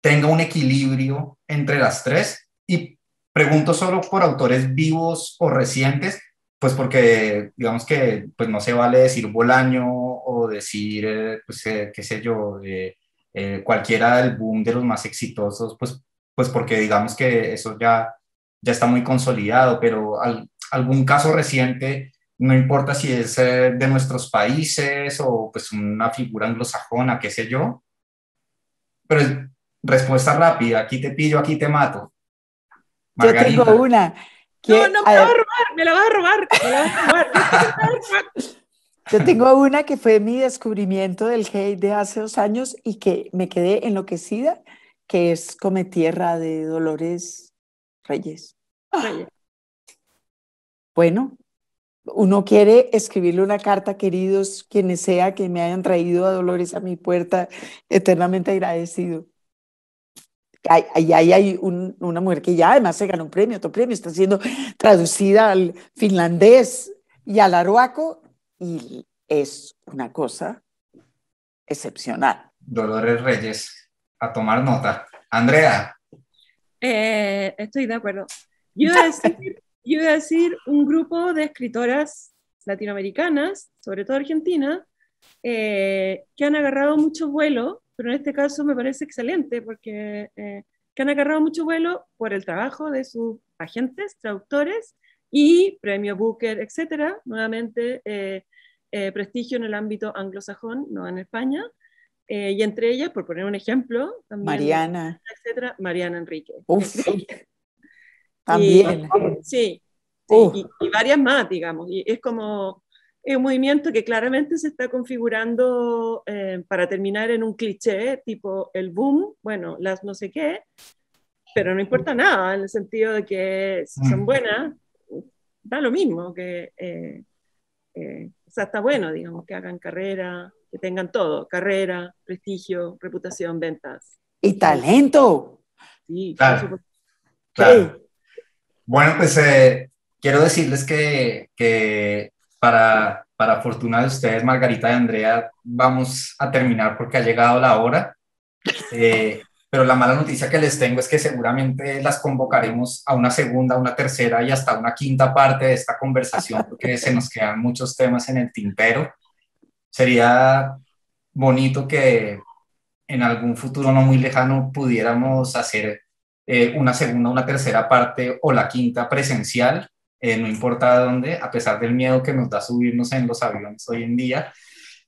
tenga un equilibrio entre las tres y Pregunto solo por autores vivos o recientes, pues porque digamos que pues no se vale decir Bolaño o decir, eh, pues eh, qué sé yo, eh, cualquiera del boom de los más exitosos, pues, pues porque digamos que eso ya, ya está muy consolidado, pero algún caso reciente, no importa si es de nuestros países o pues una figura anglosajona, qué sé yo, pero respuesta rápida, aquí te pillo, aquí te mato. Yo tengo una. Que, no, me robar, me la a robar, Yo tengo una que fue mi descubrimiento del hate de hace dos años y que me quedé enloquecida, que es tierra de Dolores Reyes. Bueno, uno quiere escribirle una carta, queridos, quienes sea que me hayan traído a Dolores a mi puerta, eternamente agradecido ahí hay, una mujer que ya además se ganó un premio, otro premio, está siendo traducida al finlandés y al aruaco y es una cosa excepcional. Dolores Reyes, a tomar nota. Andrea. Eh, estoy de acuerdo. Yo voy a decir, un grupo de escritoras latinoamericanas, sobre todo argentinas, eh, que han agarrado mucho vuelo pero en este caso me parece excelente porque eh, han agarrado mucho vuelo por el trabajo de sus agentes, traductores y premio Booker, etcétera. Nuevamente, eh, eh, prestigio en el ámbito anglosajón, no en España. y entre ellas, por poner un ejemplo, Mariana, etcétera, Mariana Enrique. también. sí, Y, y, varias más, digamos. Y es como, es un movimiento que claramente se está configurando eh, para terminar en un cliché, tipo el boom, bueno, las no sé qué, pero no importa nada, en el sentido de que si son mm. buenas, da lo mismo, que eh, eh, o sea, está bueno, digamos, que hagan carrera, que tengan todo, carrera, prestigio, reputación, ventas. Y talento. Sí, claro. claro. Bueno, pues quiero decirles que, que para, para fortuna de ustedes, Margarita y Andrea, vamos a terminar porque ha llegado la hora. Eh, pero la mala noticia que les tengo es que seguramente las convocaremos a una segunda, una tercera y hasta una quinta parte de esta conversación porque se nos quedan muchos temas en el tintero. Sería bonito que en algún futuro no muy lejano pudiéramos hacer eh, una segunda, una tercera parte o la quinta presencial eh, no importa dónde, a pesar del miedo que nos da subirnos en los aviones hoy en día.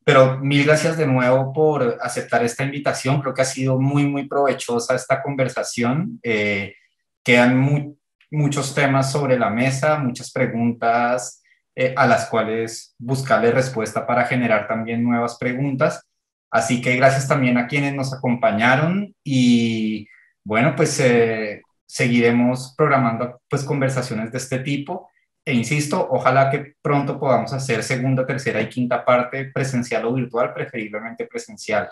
Pero mil gracias de nuevo por aceptar esta invitación. Creo que ha sido muy, muy provechosa esta conversación. Eh, quedan muchos temas sobre la mesa, muchas preguntas eh, a las cuales buscarle respuesta para generar también nuevas preguntas. Así que gracias también a quienes nos acompañaron y bueno, pues seguiremos programando pues conversaciones de este tipo e insisto, ojalá que pronto podamos hacer segunda, tercera y quinta parte presencial o virtual, preferiblemente presencial.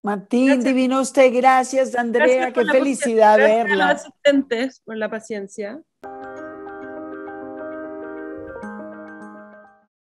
Martín, divino usted, gracias Andrea, qué felicidad verla. Gracias a los por la paciencia.